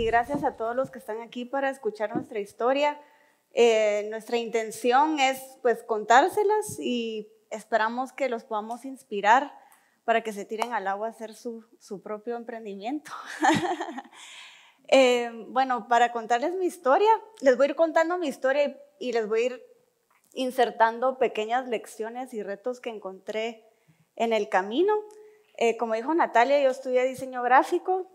y gracias a todos los que están aquí para escuchar nuestra historia. Eh, nuestra intención es pues contárselas y esperamos que los podamos inspirar para que se tiren al agua a hacer su, propio emprendimiento. Eh, bueno, para contarles mi historia, les voy a ir contando mi historia y, les voy a ir insertando pequeñas lecciones y retos que encontré en el camino. Eh, como dijo Natalia, yo estudié diseño gráfico,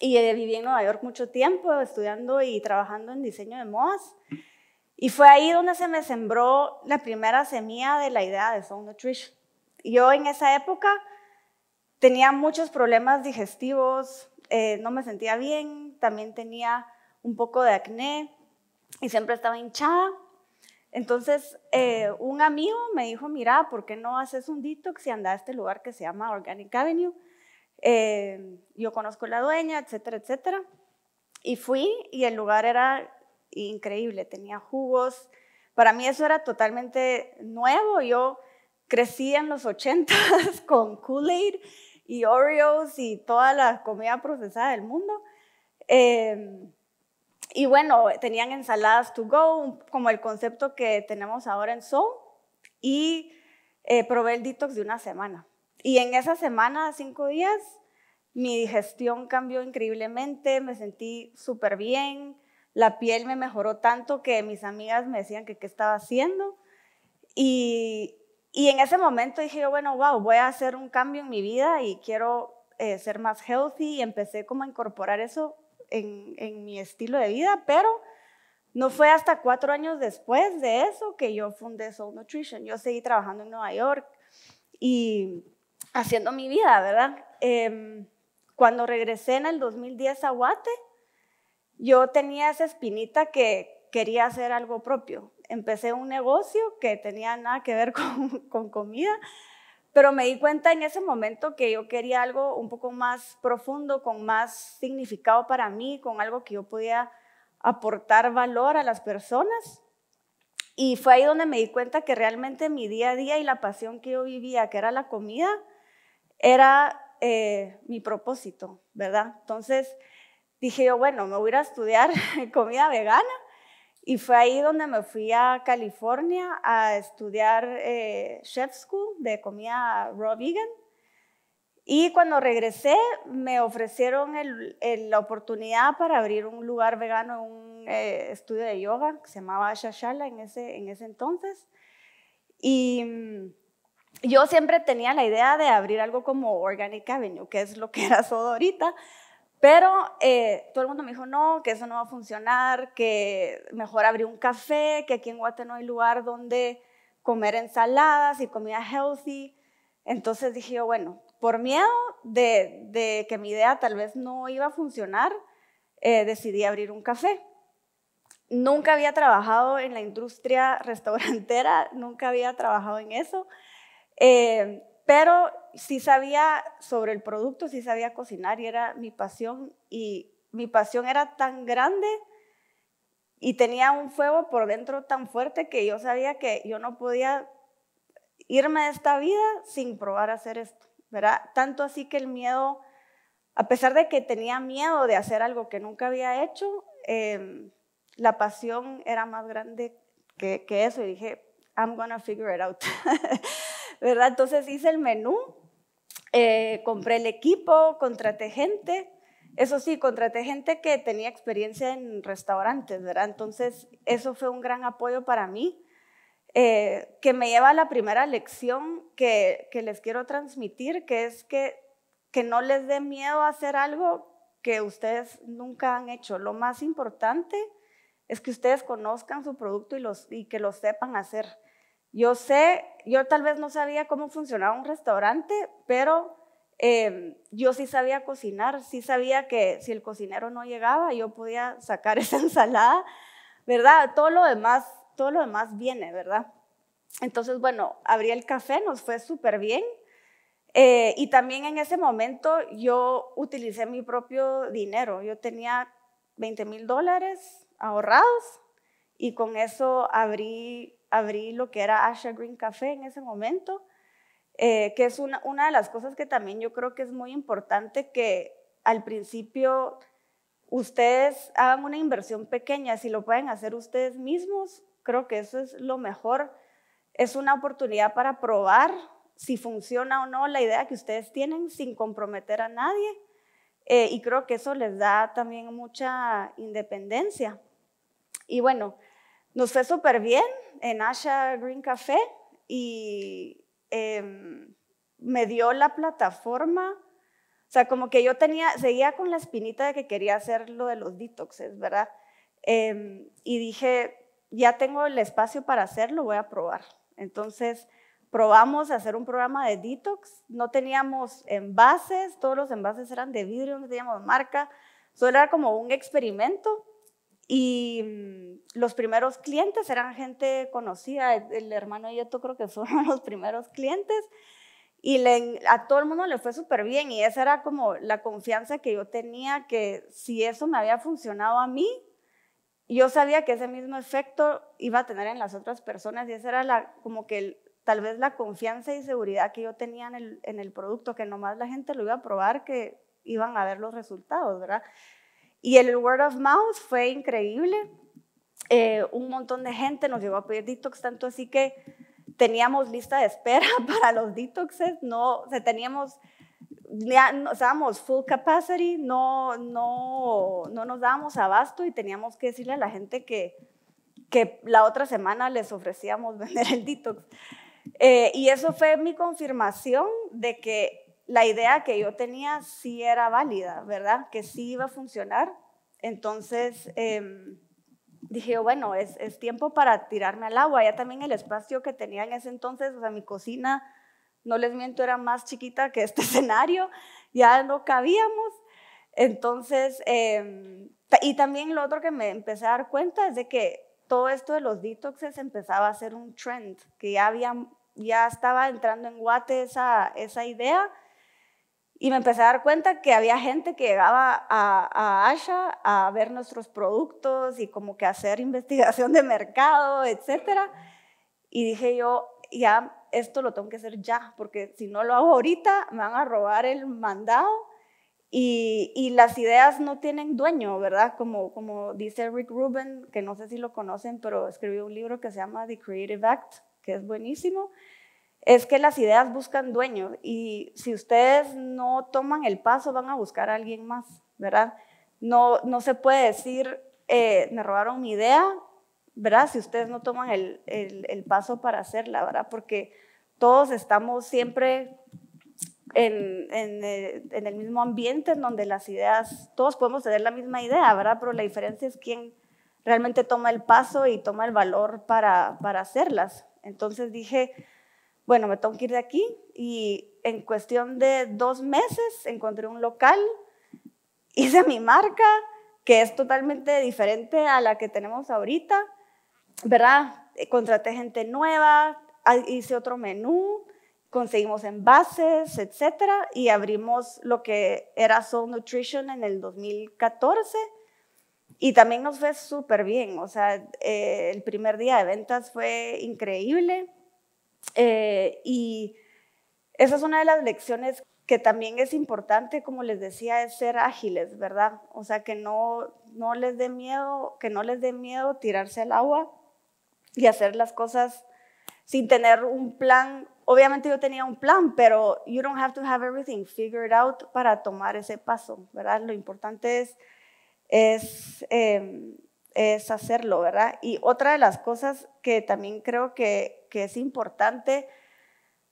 y viví en Nueva York mucho tiempo estudiando y trabajando en diseño de modas. Y fue ahí donde se me sembró la primera semilla de la idea de Sound Nutrition. Yo en esa época tenía muchos problemas digestivos, eh, no me sentía bien, también tenía un poco de acné y siempre estaba hinchada. Entonces, eh, un amigo me dijo, mira, ¿por qué no haces un detox y anda a este lugar que se llama Organic Avenue? Eh, yo conozco la dueña, etcétera, etcétera. Y fui y el lugar era increíble, tenía jugos. Para mí eso era totalmente nuevo. Yo crecí en los 80 con Kool-Aid y Oreos y toda la comida procesada del mundo. Em, y bueno, tenían ensaladas to go, como el concepto que tenemos ahora en Soul. Y eh, probé el detox de una semana. Y en esa semana, cinco días, mi digestión cambió increíblemente, me sentí súper bien, la piel me mejoró tanto que mis amigas me decían que qué estaba haciendo. Y, y en ese momento dije yo, bueno, wow, voy a hacer un cambio en mi vida y quiero eh, ser más healthy y empecé como a incorporar eso en, en mi estilo de vida, pero no fue hasta cuatro años después de eso que yo fundé Soul Nutrition. Yo seguí trabajando en Nueva York y haciendo mi vida, ¿verdad? Em, cuando regresé en el 2010 a Guate, yo tenía esa espinita que quería hacer algo propio. Empecé un negocio que tenía nada que ver con, con comida, pero me di cuenta en ese momento que yo quería algo un poco más profundo, con más significado para mí, con algo que yo podía aportar valor a las personas. Y fue ahí donde me di cuenta que realmente mi día a día y la pasión que yo vivía, que era la comida, era eh, mi propósito, ¿verdad? Entonces dije yo, bueno, me voy a ir a estudiar comida vegana y fue ahí donde me fui a California a estudiar eh, Chef School de comida raw vegan. Y cuando regresé me ofrecieron la oportunidad para abrir un lugar vegano, un eh, estudio de yoga que se llamaba Shashala en ese, en ese entonces. Y mm, yo siempre tenía la idea de abrir algo como Organic Avenue, que es lo que era todo ahorita, pero eh, todo el mundo me dijo, no, que eso no va a funcionar, que mejor abrir un café, que aquí en Guate no hay lugar donde comer ensaladas y comida healthy. Entonces dije bueno, por miedo de, que mi idea tal vez no iba a funcionar, eh, decidí abrir un café. Nunca había trabajado en la industria restaurantera, nunca había trabajado en eso. Eh, pero sí sabía sobre el producto, sí sabía cocinar y era mi pasión. Y mi pasión era tan grande y tenía un fuego por dentro tan fuerte que yo sabía que yo no podía irme de esta vida sin probar a hacer esto, ¿verdad? Tanto así que el miedo, a pesar de que tenía miedo de hacer algo que nunca había hecho, em, la pasión era más grande que, que eso y dije, I'm gonna figure it out. Entonces hice el menú, eh, compré el equipo, contraté gente. Eso sí, contraté gente que tenía experiencia en restaurantes, ¿verdad? Entonces, eso fue un gran apoyo para mí, eh, que me lleva a la primera lección que, les quiero transmitir, que es que, que no les dé miedo hacer algo que ustedes nunca han hecho. Lo más importante es que ustedes conozcan su producto y que lo sepan hacer. Yo sé, yo tal vez no sabía cómo funcionaba un restaurante, pero em, yo sí sabía cocinar, sí sabía que si el cocinero no llegaba, yo podía sacar esa ensalada, ¿verdad? Todo lo demás, todo lo demás viene, ¿verdad? Entonces, bueno, abrí el café, nos fue súper bien. Eh, y también en ese momento yo utilicé mi propio dinero. Yo tenía 20 mil dólares ahorrados y con eso abrí abrí lo que era Asha Green Café en ese momento, eh, que es una, de las cosas que también yo creo que es muy importante que al principio ustedes hagan una inversión pequeña, si lo pueden hacer ustedes mismos, creo que eso es lo mejor. Es una oportunidad para probar si funciona o no la idea que ustedes tienen sin comprometer a nadie. Eh, y creo que eso les da también mucha independencia. Y bueno, nos fue súper bien en Asha Green Café y em, me dio la plataforma. O sea, como que yo tenía, seguía con la espinita de que quería hacer lo de los detoxes, ¿verdad? Em, y dije, ya tengo el espacio para hacerlo, voy a probar. Entonces, probamos hacer un programa de detox. No teníamos envases, todos los envases eran de vidrio, no teníamos marca. Solo era como un experimento. Y mm, los primeros clientes eran gente conocida, el hermano y yo creo que fueron los primeros clientes y a todo el mundo le fue súper bien y esa era como la confianza que yo tenía que si eso me había funcionado a mí, yo sabía que ese mismo efecto iba a tener en las otras personas y esa era la, como que tal vez la confianza y seguridad que yo tenía en el, en el producto, que nomás la gente lo iba a probar, que iban a ver los resultados, ¿verdad? Y el word of mouth fue increíble. Eh, un montón de gente nos llegó a pedir detox, tanto así que teníamos lista de espera para los detoxes, no, o teníamos, estábamos full capacity, no, no, no nos dábamos abasto y teníamos que decirle a la gente que, que la otra semana les ofrecíamos vender el detox. Eh, y eso fue mi confirmación de que la idea que yo tenía sí era válida, ¿verdad? Que sí iba a funcionar. Entonces em, dije, bueno, es, tiempo para tirarme al agua. Ya también el espacio que tenía en ese entonces, o sea, mi cocina, no les miento, era más chiquita que este escenario, ya no cabíamos. Entonces, em, y también lo otro que me empecé a dar cuenta es de que todo esto de los detoxes empezaba a ser un trend, que ya, había, ya estaba entrando en Guate esa, esa idea y me empecé a dar cuenta que había gente que llegaba a, a Asha a ver nuestros productos y como que hacer investigación de mercado, etc. Y dije yo, ya, esto lo tengo que hacer ya, porque si no lo hago ahorita, me van a robar el mandado y, las ideas no tienen dueño, ¿verdad? Como, como dice Rick Rubin, que no sé si lo conocen, pero escribió un libro que se llama The Creative Act, que es buenísimo es que las ideas buscan dueño y si ustedes no toman el paso van a buscar a alguien más, ¿verdad? No, no se puede decir, eh, me robaron mi idea, ¿verdad? Si ustedes no toman el, paso para hacerla, ¿verdad? Porque todos estamos siempre eh, en, el, mismo ambiente en donde las ideas, todos podemos tener la misma idea, ¿verdad? Pero la diferencia es quién realmente toma el paso y toma el valor para, para hacerlas. Entonces dije, bueno, me tengo que ir de aquí y en cuestión de dos meses encontré un local, hice mi marca, que es totalmente diferente a la que tenemos ahorita, ¿verdad? Contraté gente nueva, ah, hice otro menú, conseguimos envases, etcétera, y abrimos lo que era Soul Nutrition en el 2014. Y también nos fue súper bien, o sea, eh, el primer día de ventas fue increíble. Eh, y esa es una de las lecciones que también es importante, como les decía, es ser ágiles, ¿verdad? O sea, que no, no les dé miedo, que no les dé miedo tirarse al agua y hacer las cosas sin tener un plan. Obviamente yo tenía un plan, pero you don't have to have everything figured out para tomar ese paso, ¿verdad? Lo importante es, em, es hacerlo, ¿verdad? Y otra de las cosas que también creo que, es importante,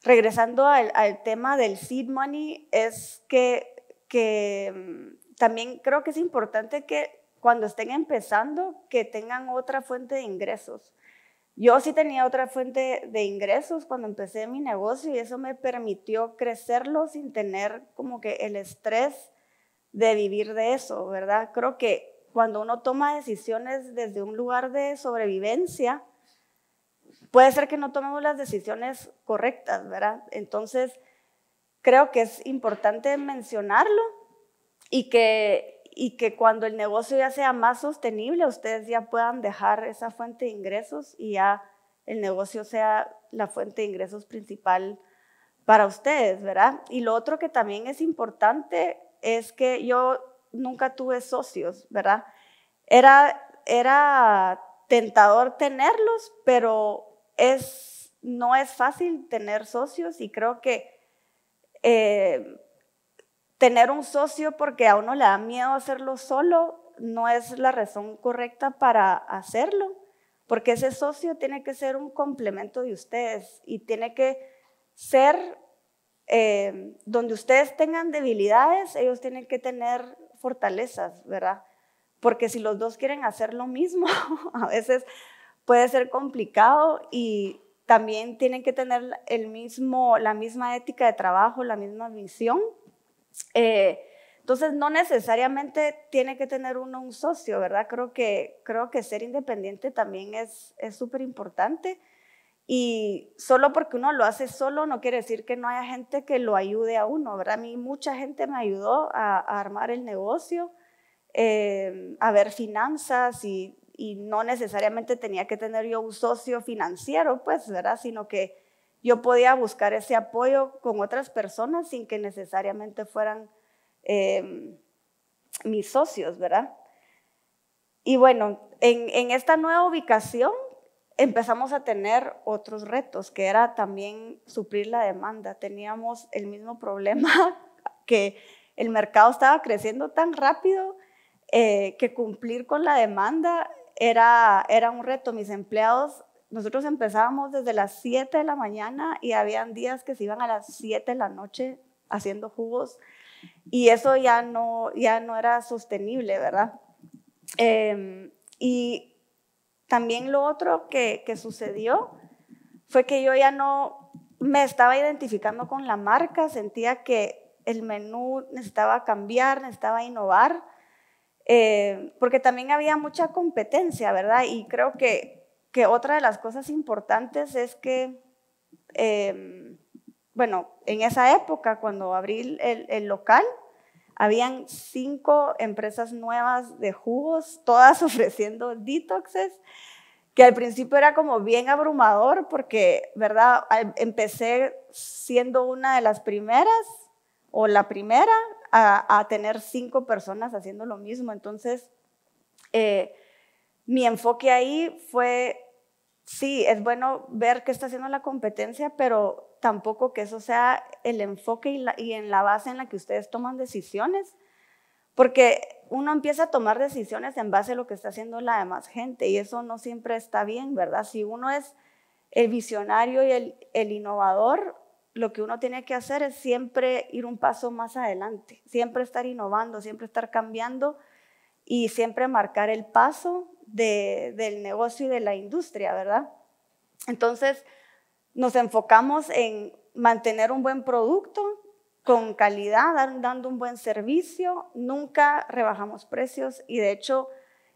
regresando al, tema del seed money, es que, que mm, también creo que es importante que cuando estén empezando, que tengan otra fuente de ingresos. Yo sí tenía otra fuente de ingresos cuando empecé mi negocio y eso me permitió crecerlo sin tener como que el estrés de vivir de eso, ¿verdad? Creo que cuando uno toma decisiones desde un lugar de sobrevivencia, puede ser que no tomemos las decisiones correctas, ¿verdad? Entonces, creo que es importante mencionarlo y que, y que cuando el negocio ya sea más sostenible, ustedes ya puedan dejar esa fuente de ingresos y ya el negocio sea la fuente de ingresos principal para ustedes, ¿verdad? Y lo otro que también es importante es que yo nunca tuve socios, ¿verdad? Era, era tentador tenerlos, pero es, no es fácil tener socios y creo que eh, tener un socio porque a uno le da miedo hacerlo solo no es la razón correcta para hacerlo, porque ese socio tiene que ser un complemento de ustedes y tiene que ser eh, donde ustedes tengan debilidades, ellos tienen que tener fortalezas, ¿verdad? Porque si los dos quieren hacer lo mismo, a veces puede ser complicado y también tienen que tener el mismo, la misma ética de trabajo, la misma visión. Eh, entonces, no necesariamente tiene que tener uno un socio, ¿verdad? Creo que, creo que ser independiente también es súper importante. Y solo porque uno lo hace solo no quiere decir que no haya gente que lo ayude a uno, ¿verdad? A mí mucha gente me ayudó a, armar el negocio, eh, a ver finanzas y, no necesariamente tenía que tener yo un socio financiero, pues, ¿verdad? Sino que yo podía buscar ese apoyo con otras personas sin que necesariamente fueran eh, mis socios, ¿verdad? Y bueno, en esta nueva ubicación empezamos a tener otros retos, que era también suplir la demanda. Teníamos el mismo problema que el mercado estaba creciendo tan rápido eh, que cumplir con la demanda era, era un reto. Mis empleados, nosotros empezábamos desde las 7 de la mañana y habían días que se iban a las 7 de la noche haciendo jugos y eso ya no, ya no era sostenible, ¿verdad? Em, y también lo otro que, sucedió fue que yo ya no me estaba identificando con la marca, sentía que el menú necesitaba cambiar, necesitaba innovar, eh, porque también había mucha competencia, ¿verdad? Y creo que, que otra de las cosas importantes es que, em, bueno, en esa época, cuando abrí el local, habían cinco empresas nuevas de jugos, todas ofreciendo detoxes, que al principio era como bien abrumador porque, ¿verdad? Empecé siendo una de las primeras o la primera a, tener cinco personas haciendo lo mismo. Entonces, eh, mi enfoque ahí fue, sí, es bueno ver qué está haciendo la competencia, pero tampoco que eso sea el enfoque y, en la base en la que ustedes toman decisiones, porque uno empieza a tomar decisiones en base a lo que está haciendo la demás gente y eso no siempre está bien, ¿verdad? Si uno es el visionario y el, innovador, lo que uno tiene que hacer es siempre ir un paso más adelante, siempre estar innovando, siempre estar cambiando y siempre marcar el paso del negocio y de la industria, ¿verdad? Entonces, nos enfocamos en mantener un buen producto con calidad, dando un buen servicio, nunca rebajamos precios y de hecho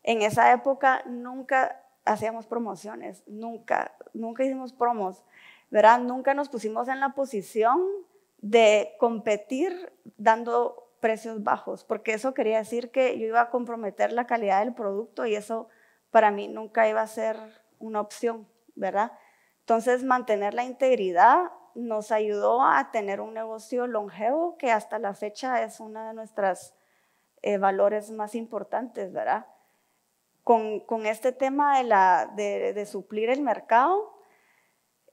en esa época nunca hacíamos promociones, nunca, nunca hicimos promos, ¿verdad? Nunca nos pusimos en la posición de competir dando precios bajos, porque eso quería decir que yo iba a comprometer la calidad del producto y eso para mí nunca iba a ser una opción, ¿verdad? Entonces, mantener la integridad nos ayudó a tener un negocio longevo que hasta la fecha es uno de nuestros eh, valores más importantes, ¿verdad? Con, este tema de, suplir el mercado,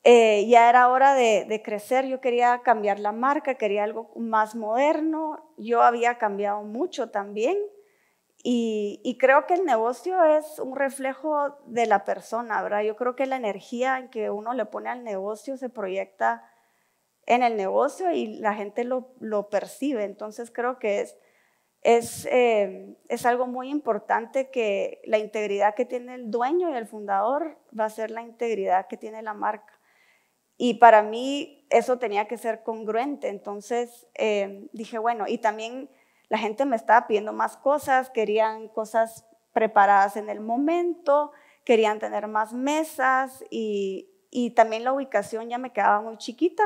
eh, ya era hora de, crecer, yo quería cambiar la marca, quería algo más moderno, yo había cambiado mucho también, y, creo que el negocio es un reflejo de la persona, ¿verdad? Yo creo que la energía en que uno le pone al negocio se proyecta en el negocio y la gente lo, lo percibe. Entonces creo que es, es, eh, es, algo muy importante que la integridad que tiene el dueño y el fundador va a ser la integridad que tiene la marca. Y para mí eso tenía que ser congruente. Entonces eh, dije, bueno, y también la gente me estaba pidiendo más cosas, querían cosas preparadas en el momento, querían tener más mesas y, también la ubicación ya me quedaba muy chiquita.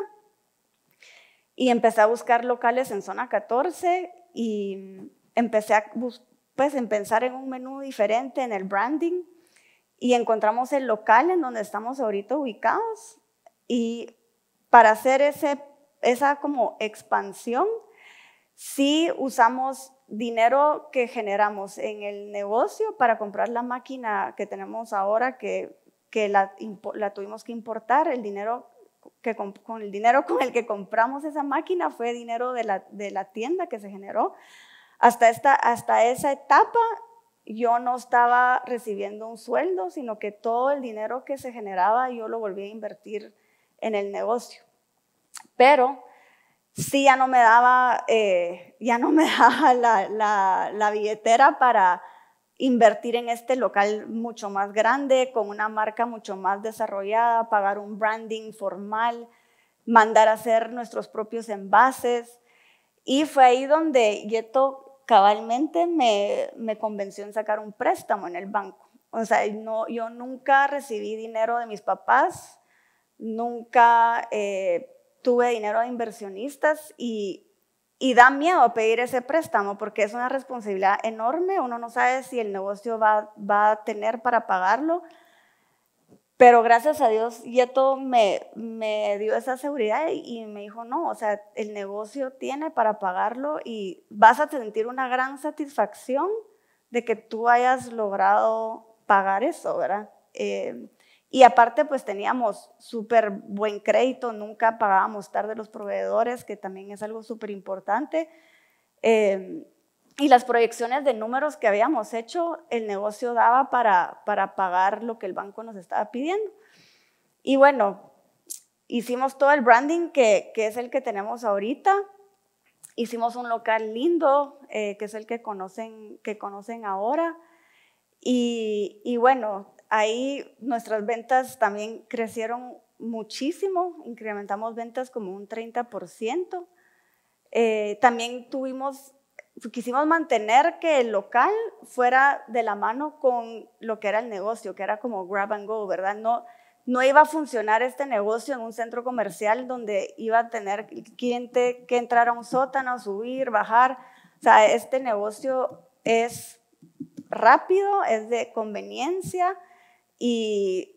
Y empecé a buscar locales en zona 14 y empecé a pues, pensar en un menú diferente, en el branding. Y encontramos el local en donde estamos ahorita ubicados. Y para hacer ese, esa como expansión, si usamos dinero que generamos en el negocio para comprar la máquina que tenemos ahora, que, la, tuvimos que importar, el dinero con el dinero con el que compramos esa máquina fue dinero de la, de la tienda que se generó. Hasta, esta, hasta esa etapa yo no estaba recibiendo un sueldo, sino que todo el dinero que se generaba yo lo volví a invertir en el negocio. Pero sí ya no me daba, eh, ya no me daba la, billetera para invertir en este local mucho más grande, con una marca mucho más desarrollada, pagar un branding formal, mandar a hacer nuestros propios envases. Y fue ahí donde Yeto cabalmente me, me convenció en sacar un préstamo en el banco. O sea, no, yo nunca recibí dinero de mis papás, nunca... Eh, tuve dinero de inversionistas y, da miedo pedir ese préstamo porque es una responsabilidad enorme, uno no sabe si el negocio va, va a tener para pagarlo, pero gracias a Dios Yeto me, me dio esa seguridad y, me dijo, no, o sea, el negocio tiene para pagarlo y vas a sentir una gran satisfacción de que tú hayas logrado pagar eso, ¿verdad? Eh, y aparte, pues teníamos súper buen crédito, nunca pagábamos tarde los proveedores, que también es algo súper importante. Em, y las proyecciones de números que habíamos hecho, el negocio daba para, para pagar lo que el banco nos estaba pidiendo. Y bueno, hicimos todo el branding que, es el que tenemos ahorita. Hicimos un local lindo, eh, que es el que conocen, que conocen ahora. Y, y bueno, Ahí nuestras ventas también crecieron muchísimo, incrementamos ventas como un 30%. Eh, también tuvimos, quisimos mantener que el local fuera de la mano con lo que era el negocio, que era como grab and go, ¿verdad? No, no iba a funcionar este negocio en un centro comercial donde iba a tener cliente que entrar a un sótano, subir, bajar. O sea, este negocio es rápido, es de conveniencia, y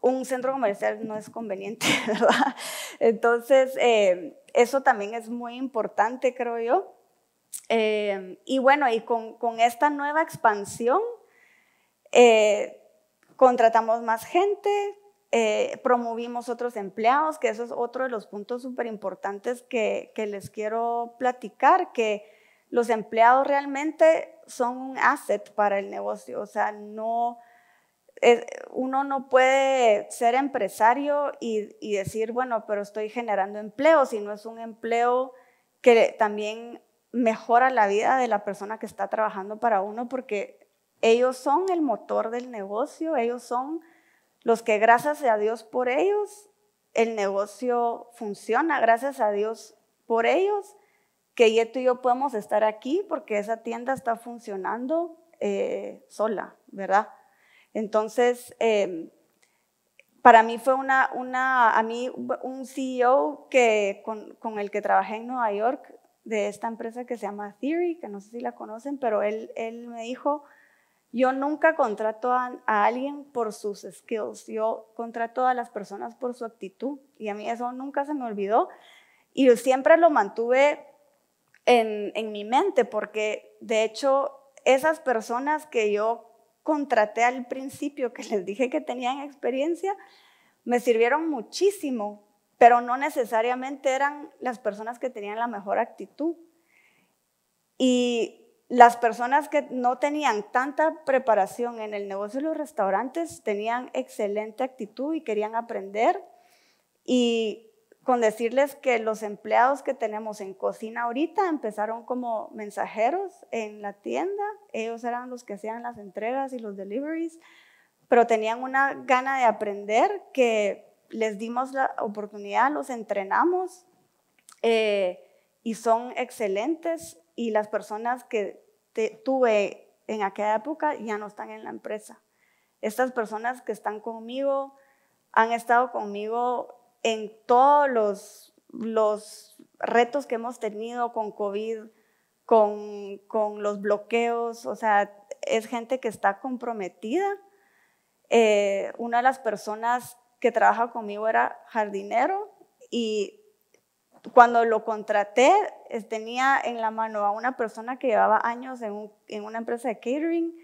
un centro comercial no es conveniente, ¿verdad? Entonces, eh, eso también es muy importante, creo yo. Eh, y bueno, y con, esta nueva expansión, eh, contratamos más gente, promovimos otros empleados, que eso es otro de los puntos súper importantes que, que, les quiero platicar, que los empleados realmente son un asset para el negocio, o sea, no, uno no puede ser empresario y, decir, bueno, pero estoy generando empleo, si no es un empleo que también mejora la vida de la persona que está trabajando para uno, porque ellos son el motor del negocio, ellos son los que gracias a Dios por ellos, el negocio funciona, gracias a Dios por ellos, que Yeto y yo podemos estar aquí porque esa tienda está funcionando eh, sola, ¿verdad? Entonces, em, para mí fue una, una, a mí un CEO que, con, el que trabajé en Nueva York de esta empresa que se llama Theory, que no sé si la conocen, pero él, él me dijo, yo nunca contrato a, alguien por sus skills, yo contrato a las personas por su actitud y a mí eso nunca se me olvidó y siempre lo mantuve en, en mi mente porque de hecho esas personas que yo contraté al principio, que les dije que tenían experiencia, me sirvieron muchísimo, pero no necesariamente eran las personas que tenían la mejor actitud. Y las personas que no tenían tanta preparación en el negocio de los restaurantes tenían excelente actitud y querían aprender. Y con decirles que los empleados que tenemos en cocina ahorita empezaron como mensajeros en la tienda, ellos eran los que hacían las entregas y los deliveries, pero tenían una gana de aprender que les dimos la oportunidad, los entrenamos eh, y son excelentes y las personas que tuve en aquella época ya no están en la empresa. Estas personas que están conmigo han estado conmigo en todos los, los retos que hemos tenido con COVID, con, con, los bloqueos, o sea, es gente que está comprometida. Eh, una de las personas que trabaja conmigo era jardinero y cuando lo contraté tenía en la mano a una persona que llevaba años en, en una empresa de catering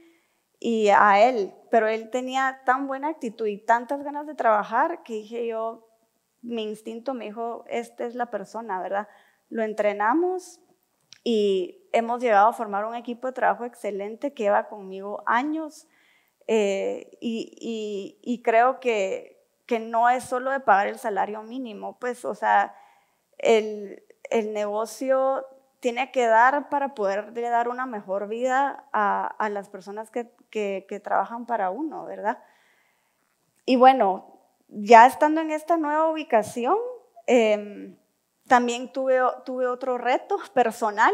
y a él, pero él tenía tan buena actitud y tantas ganas de trabajar que dije yo, mi instinto me dijo, esta es la persona, ¿verdad? Lo entrenamos y hemos llegado a formar un equipo de trabajo excelente que lleva conmigo años eh, y, creo que, que no es solo de pagar el salario mínimo, pues, o sea, el, el negocio tiene que dar para poderle dar una mejor vida a, a las personas que, que, que, trabajan para uno, ¿verdad? Y bueno, ya estando en esta nueva ubicación, em, también tuve, tuve otro reto personal,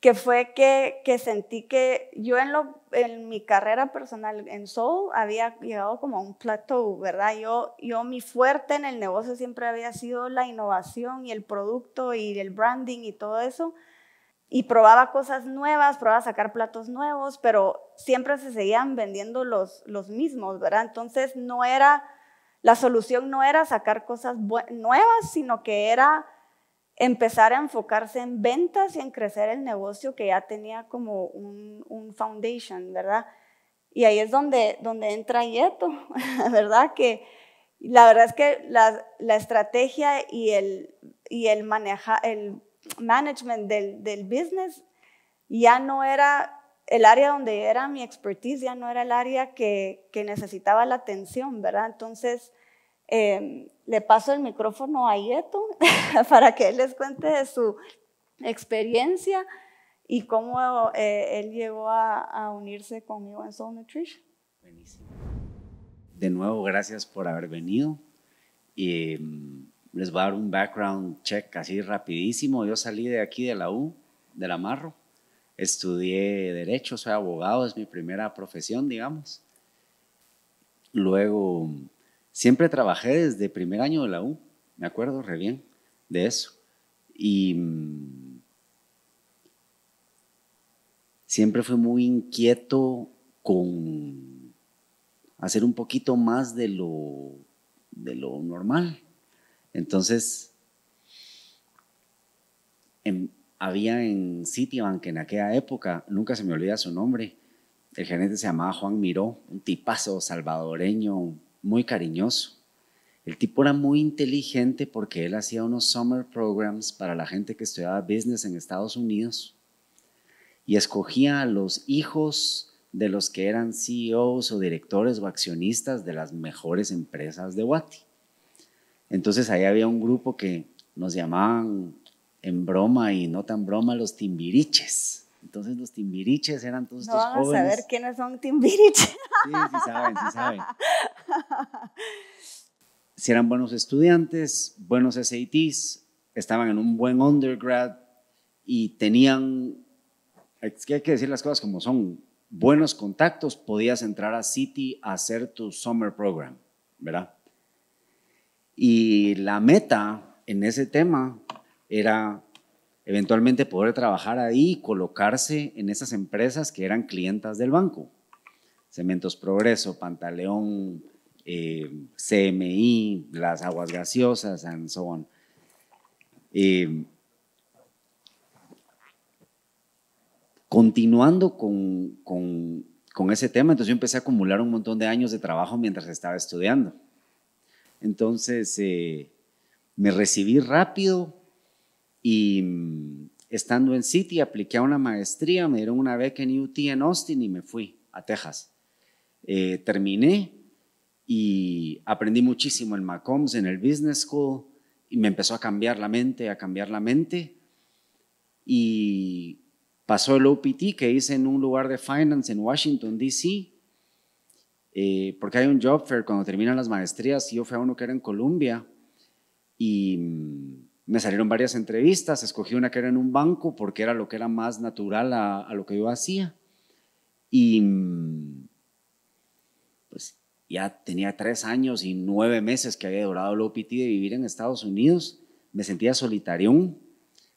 que fue que, sentí que yo en, lo, en mi carrera personal en Seoul había llegado como a un plateau, ¿verdad? Yo, yo mi fuerte en el negocio siempre había sido la innovación y el producto y el branding y todo eso. Y probaba cosas nuevas, probaba sacar platos nuevos, pero siempre se seguían vendiendo los, los mismos, ¿verdad? Entonces no era la solución no era sacar cosas nuevas, sino que era empezar a enfocarse en ventas y en crecer el negocio que ya tenía como un, foundation, ¿verdad? Y ahí es donde, entra Yeto, ¿verdad? Que la verdad es que la, estrategia y el, y el, maneja, el management del, del business ya no era el área donde era mi expertise ya no era el área que, necesitaba la atención, ¿verdad? Entonces, em, le paso el micrófono a Yeto para que él les cuente de su experiencia y cómo eh, él llegó a, unirse conmigo en Soul Nutrition. Buenísimo. De nuevo, gracias por haber venido. Y, em, les voy a dar un background check así rapidísimo. Yo salí de aquí de la U, de la Marro, estudié derecho, soy abogado, es mi primera profesión, digamos. Luego, siempre trabajé desde primer año de la U, me acuerdo re bien de eso. Y mm, siempre fui muy inquieto con hacer un poquito más de lo, de lo normal. Entonces, en, em, había en Citibank en aquella época, nunca se me olvida su nombre, el gerente se llamaba Juan Miró, un tipazo salvadoreño, muy cariñoso. El tipo era muy inteligente porque él hacía unos summer programs para la gente que estudiaba business en Estados Unidos y escogía a los hijos de los que eran CEOs o directores o accionistas de las mejores empresas de Wati. Entonces ahí había un grupo que nos llamaban en broma y no tan broma los timbiriches. Entonces los timbiriches eran todos estos jóvenes. Vamos a ver quiénes son timbiriches. Sí, sí saben, sí saben. Si eran buenos estudiantes, buenos SATs, estaban en un buen undergrad y tenían, es que hay que decir las cosas como son, buenos contactos, podías entrar a City a hacer tu summer program, ¿verdad? Y la meta en ese tema era eventualmente poder trabajar ahí y colocarse en esas empresas que eran clientas del banco. Cementos Progreso, Pantaleón, eh, CMI, las aguas gaseosas, and so on. Eh, continuando con, ese tema, entonces yo empecé a acumular un montón de años de trabajo mientras estaba estudiando. Entonces eh, me recibí rápido, y mm, estando en City, apliqué a una maestría, me dieron una beca en UT en Austin y me fui a Texas. Eh, terminé y aprendí muchísimo en Macombs, en el Business School, y me empezó a cambiar la mente, a cambiar la mente. Y pasó el OPT que hice en un lugar de finance en Washington, D.C., eh, porque hay un job fair cuando terminan las maestrías. Yo fui a uno que era en Colombia y mm, me salieron varias entrevistas, escogí una que era en un banco porque era lo que era más natural a, lo que yo hacía. Y mm, pues ya tenía tres años y nueve meses que había durado el OPT de vivir en Estados Unidos. Me sentía solitario.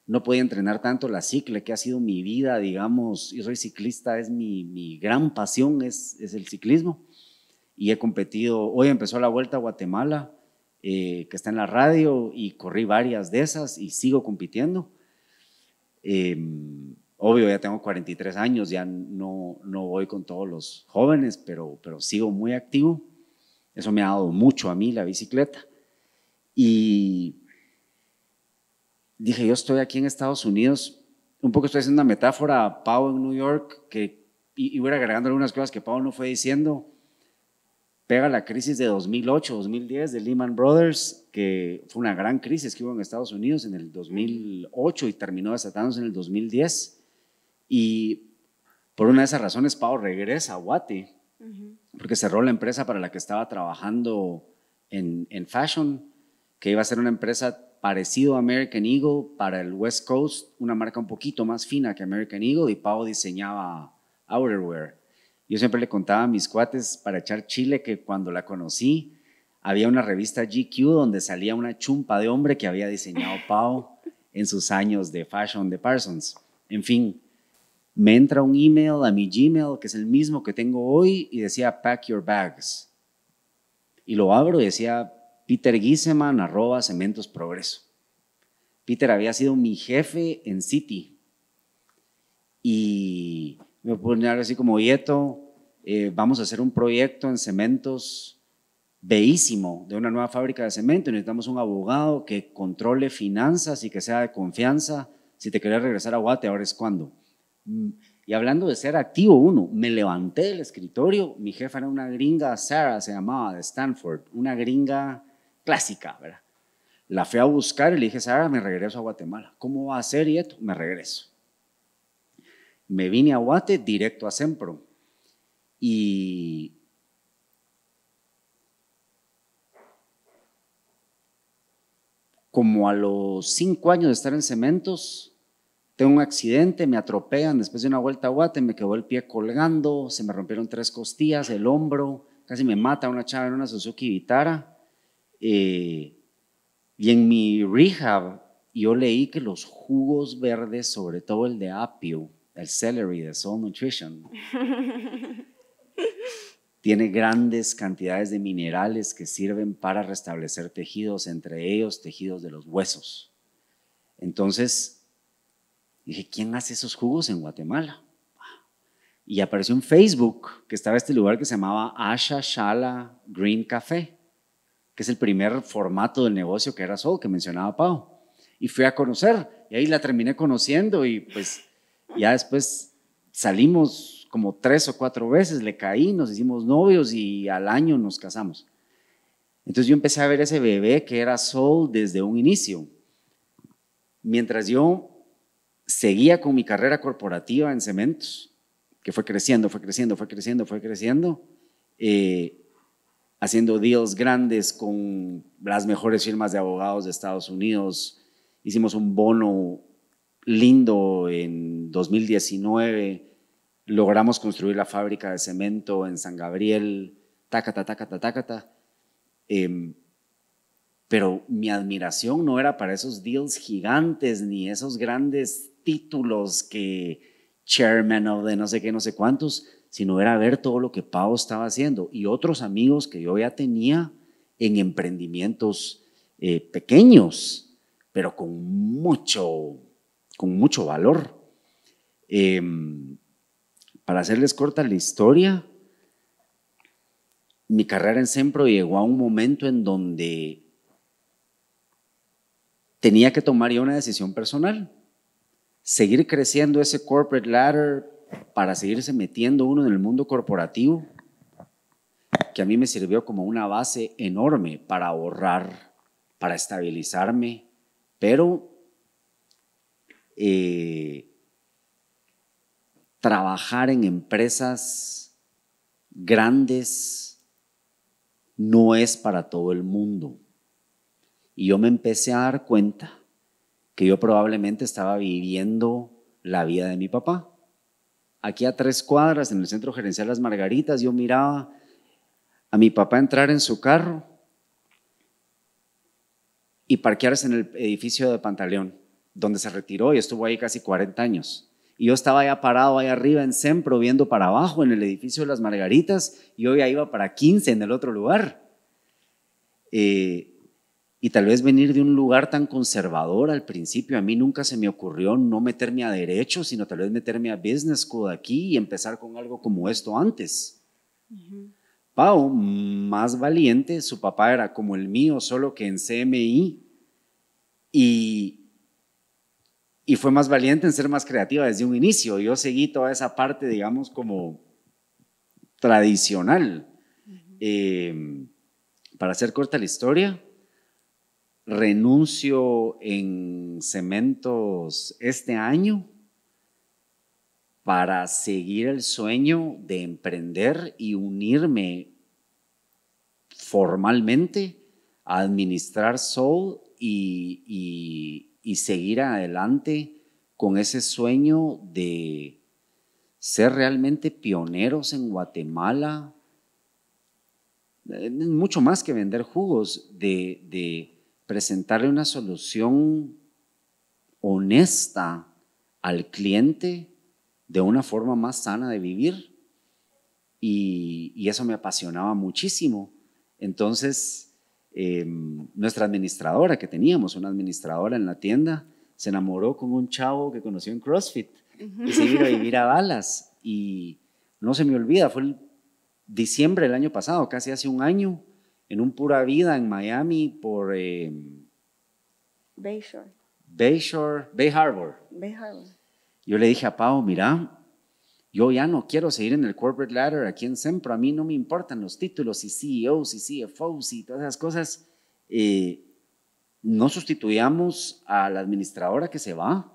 no podía entrenar tanto la cicle, que ha sido mi vida, digamos, yo soy ciclista, es mi, gran pasión, es el ciclismo. Y he competido, hoy empezó la Vuelta a Guatemala, eh, que está en la radio y corrí varias de esas y sigo compitiendo. Em, obvio, ya tengo 43 años, ya no, no voy con todos los jóvenes, pero, pero sigo muy activo. Eso me ha dado mucho a mí la bicicleta. Y dije, yo estoy aquí en Estados Unidos, un poco estoy haciendo una metáfora a Pau en New York, que y, voy agregando algunas cosas que Pau no fue diciendo pega la crisis de 2008, 2010 de Lehman Brothers, que fue una gran crisis que hubo en Estados Unidos en el 2008 y terminó desatándose en el 2010. Y por una de esas razones, Pau regresa a Guate, porque cerró la empresa para la que estaba trabajando en, Fashion, que iba a ser una empresa parecido a American Eagle para el West Coast, una marca un poquito más fina que American Eagle, y Pau diseñaba outerwear. Yo siempre le contaba a mis cuates para echar chile que cuando la conocí, había una revista GQ donde salía una chumpa de hombre que había diseñado Pau en sus años de fashion de Parsons. En fin, me entra un email a mi Gmail, que es el mismo que tengo hoy, y decía pack your bags. Y lo abro y decía Peter Giseman, arroba Cementos Progreso. Peter había sido mi jefe en City. Y me ponía así como Yeto, eh, vamos a hacer un proyecto en cementos bellísimo de una nueva fábrica de cemento, necesitamos un abogado que controle finanzas y que sea de confianza, si te querés regresar a Guate, ahora es cuando. Mm, y hablando de ser activo uno, me levanté del escritorio, mi jefa era una gringa, Sara, se llamaba, de Stanford, una gringa clásica, ¿verdad? La fui a buscar y le dije, Sara, me regreso a Guatemala. ¿Cómo va a ser? Yeto? me regreso me vine a Guate directo a Sempro. Y como a los cinco años de estar en cementos, tengo un accidente, me atropellan después de una vuelta a Guate, me quedó el pie colgando, se me rompieron tres costillas, el hombro, casi me mata una chava en una Suzuki Vitara. Eh, y en mi rehab yo leí que los jugos verdes, sobre todo el de apio, el celery de Soul Nutrition, tiene grandes cantidades de minerales que sirven para restablecer tejidos, entre ellos tejidos de los huesos. Entonces, dije, ¿quién hace esos jugos en Guatemala? Y apareció en Facebook que estaba este lugar que se llamaba Asha Shala Green Café, que es el primer formato del negocio que era Soul, que mencionaba Pau. Y fui a conocer, y ahí la terminé conociendo y pues ya después salimos como tres o cuatro veces, le caí, nos hicimos novios y al año nos casamos. Entonces yo empecé a ver ese bebé que era Sol desde un inicio. Mientras yo seguía con mi carrera corporativa en cementos, que fue creciendo, fue creciendo, fue creciendo, fue creciendo, eh, haciendo deals grandes con las mejores firmas de abogados de Estados Unidos. Hicimos un bono lindo en 2019. Logramos construir la fábrica de cemento en San Gabriel, tácata, tácata, tácata. Em, pero mi admiración no era para esos deals gigantes ni esos grandes títulos que chairman of de no sé qué, no sé cuántos, sino era ver todo lo que Pau estaba haciendo y otros amigos que yo ya tenía en emprendimientos eh, pequeños, pero con mucho con mucho valor. Em, para hacerles corta la historia, mi carrera en Sempro llegó a un momento en donde tenía que tomar ya una decisión personal. Seguir creciendo ese corporate ladder para seguirse metiendo uno en el mundo corporativo, que a mí me sirvió como una base enorme para ahorrar, para estabilizarme, pero eh, trabajar en empresas grandes no es para todo el mundo. Y yo me empecé a dar cuenta que yo probablemente estaba viviendo la vida de mi papá. Aquí a tres cuadras, en el centro gerencial Las Margaritas, yo miraba a mi papá entrar en su carro y parquearse en el edificio de Pantaleón donde se retiró y estuvo ahí casi 40 años. Y yo estaba ya parado ahí arriba en Sempro, viendo para abajo en el edificio de las Margaritas, y hoy ya iba para 15 en el otro lugar. Eh, y tal vez venir de un lugar tan conservador al principio, a mí nunca se me ocurrió no meterme a derecho, sino tal vez meterme a business school aquí y empezar con algo como esto antes. Pau, más valiente, su papá era como el mío, solo que en CMI, y y fue más valiente en ser más creativa desde un inicio. Yo seguí toda esa parte, digamos, como tradicional. Em, para hacer corta la historia, renuncio en cementos este año para seguir el sueño de emprender y unirme formalmente a administrar Soul y y seguir adelante con ese sueño de ser realmente pioneros en Guatemala, eh, mucho más que vender jugos, de, presentarle una solución honesta al cliente de una forma más sana de vivir. Y, y eso me apasionaba muchísimo. Entonces, Em, nuestra administradora que teníamos, una administradora en la tienda, se enamoró con un chavo que conoció en CrossFit y se vino a vivir a Dallas. Y no se me olvida, fue el diciembre del año pasado, casi hace un año, en un pura vida en Miami por... Em, Bayshore. Bayshore, Bay Harbor. Bay Harbor. Yo le dije a Pau, mira, yo ya no quiero seguir en el corporate ladder aquí en Sempro. A mí no me importan los títulos y CEOs y CFOs y todas esas cosas. Eh, no sustituyamos a la administradora que se va.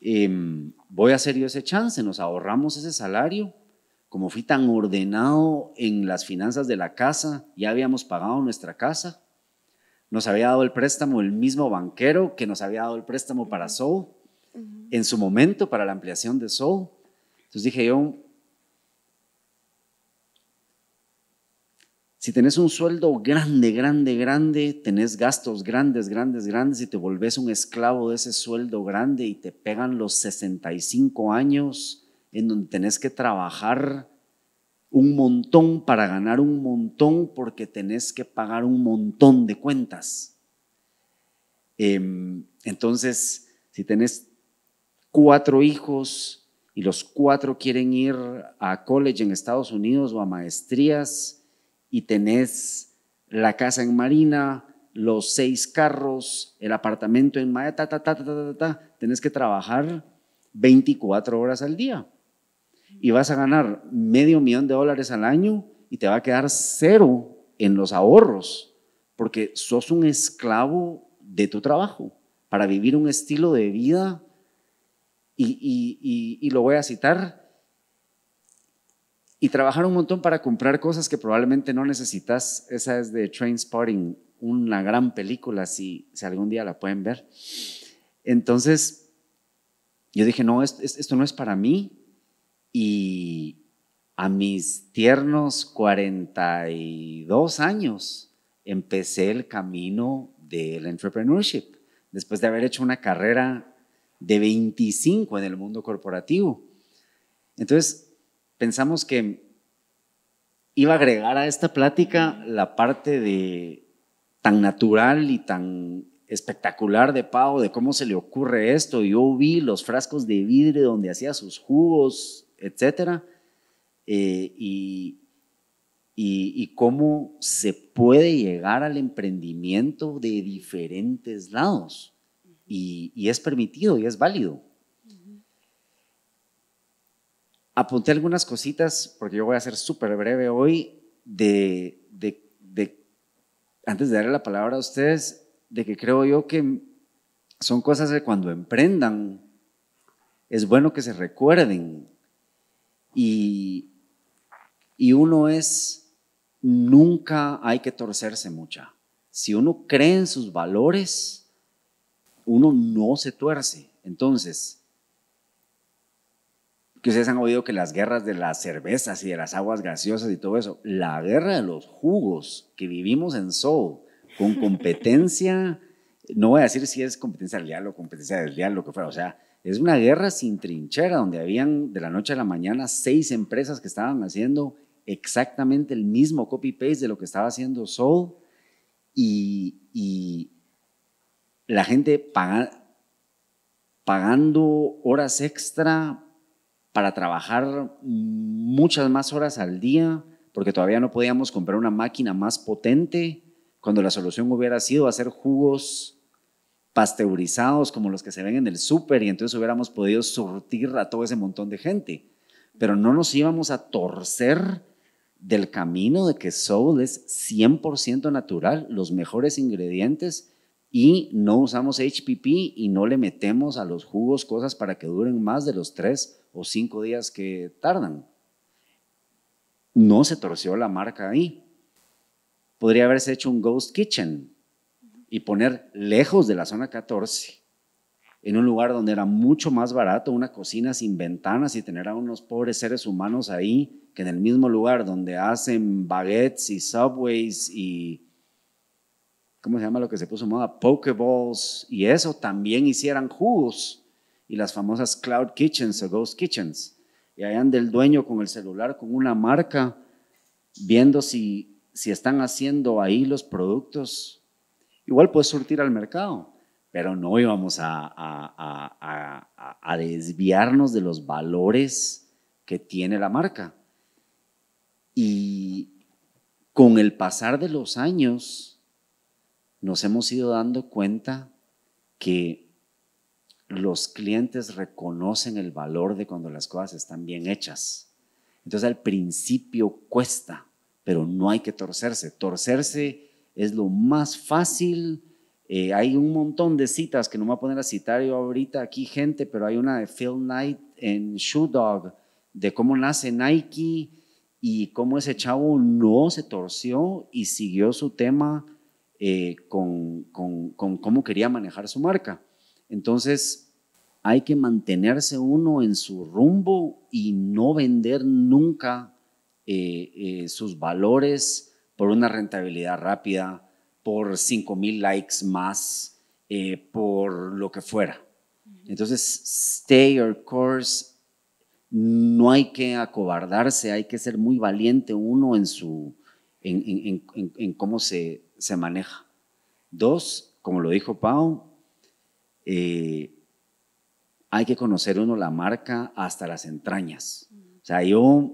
Em, voy a hacer yo ese chance, nos ahorramos ese salario. Como fui tan ordenado en las finanzas de la casa, ya habíamos pagado nuestra casa. Nos había dado el préstamo el mismo banquero que nos había dado el préstamo para Soul, en su momento para la ampliación de Soul entonces dije yo, si tenés un sueldo grande, grande, grande, tenés gastos grandes, grandes, grandes y te volvés un esclavo de ese sueldo grande y te pegan los 65 años en donde tenés que trabajar un montón para ganar un montón porque tenés que pagar un montón de cuentas. Em, entonces, si tenés cuatro hijos, y los cuatro quieren ir a college en Estados Unidos o a maestrías y tenés la casa en Marina, los seis carros, el apartamento en Maya, ta, ta, ta, tenés que trabajar 24 horas al día y vas a ganar medio millón de dólares al año y te va a quedar cero en los ahorros porque sos un esclavo de tu trabajo para vivir un estilo de vida y, lo voy a citar, y trabajar un montón para comprar cosas que probablemente no necesitas. Esa es de Train Spotting, una gran película, si, si algún día la pueden ver. Entonces, yo dije, no, esto no es para mí. Y a mis tiernos 42 años empecé el camino del entrepreneurship, después de haber hecho una carrera de 25 en el mundo corporativo. Entonces, pensamos que iba a agregar a esta plática la parte de tan natural y tan espectacular de Pau, de cómo se le ocurre esto. Yo vi los frascos de vidrio donde hacía sus jugos, etcétera, eh, y cómo se puede llegar al emprendimiento de diferentes lados y, es permitido y es válido. Apunté algunas cositas, porque yo voy a ser súper breve hoy, de, antes de darle la palabra a ustedes, de que creo yo que son cosas de cuando emprendan, es bueno que se recuerden. Y, y uno es, nunca hay que torcerse mucha. Si uno cree en sus valores, uno no se tuerce. Entonces, que ustedes han oído que las guerras de las cervezas y de las aguas gaseosas y todo eso, la guerra de los jugos que vivimos en Soul con competencia, no voy a decir si es competencia leal o competencia desleal, lo que fuera, o sea, es una guerra sin trinchera, donde habían de la noche a la mañana seis empresas que estaban haciendo exactamente el mismo copy-paste de lo que estaba haciendo Soul y, la gente pagando horas extra para trabajar muchas más horas al día, porque todavía no podíamos comprar una máquina más potente, cuando la solución hubiera sido hacer jugos pasteurizados como los que se ven en el súper y entonces hubiéramos podido surtir a todo ese montón de gente. Pero no nos íbamos a torcer del camino de que Soul es 100% natural, los mejores ingredientes y no usamos HPP y no le metemos a los jugos cosas para que duren más de los tres o cinco días que tardan. No se torció la marca ahí. Podría haberse hecho un ghost kitchen y poner lejos de la zona 14, en un lugar donde era mucho más barato, una cocina sin ventanas y tener a unos pobres seres humanos ahí que en el mismo lugar donde hacen baguettes y subways y ¿cómo se llama lo que se puso moda? Pokeballs y eso también hicieran jugos y las famosas cloud kitchens o ghost kitchens. Y ahí anda el dueño con el celular, con una marca, viendo si, si están haciendo ahí los productos. Igual puede surtir al mercado, pero no íbamos a, a desviarnos de los valores que tiene la marca. Y con el pasar de los años, nos hemos ido dando cuenta que los clientes reconocen el valor de cuando las cosas están bien hechas. Entonces al principio cuesta, pero no hay que torcerse. Torcerse es lo más fácil. Eh, hay un montón de citas que no me voy a poner a citar yo ahorita aquí gente, pero hay una de Phil Knight en Shoe Dog de cómo nace Nike y cómo ese chavo no se torció y siguió su tema eh, con, con, con cómo quería manejar su marca. Entonces, hay que mantenerse uno en su rumbo y no vender nunca eh, eh, sus valores por una rentabilidad rápida, por 5 mil likes más, por lo que fuera. Entonces, stay your course. No hay que acobardarse, hay que ser muy valiente uno en, su, en, en, en cómo se, se maneja. Dos, como lo dijo Pau, eh, hay que conocer uno la marca hasta las entrañas. O sea, yo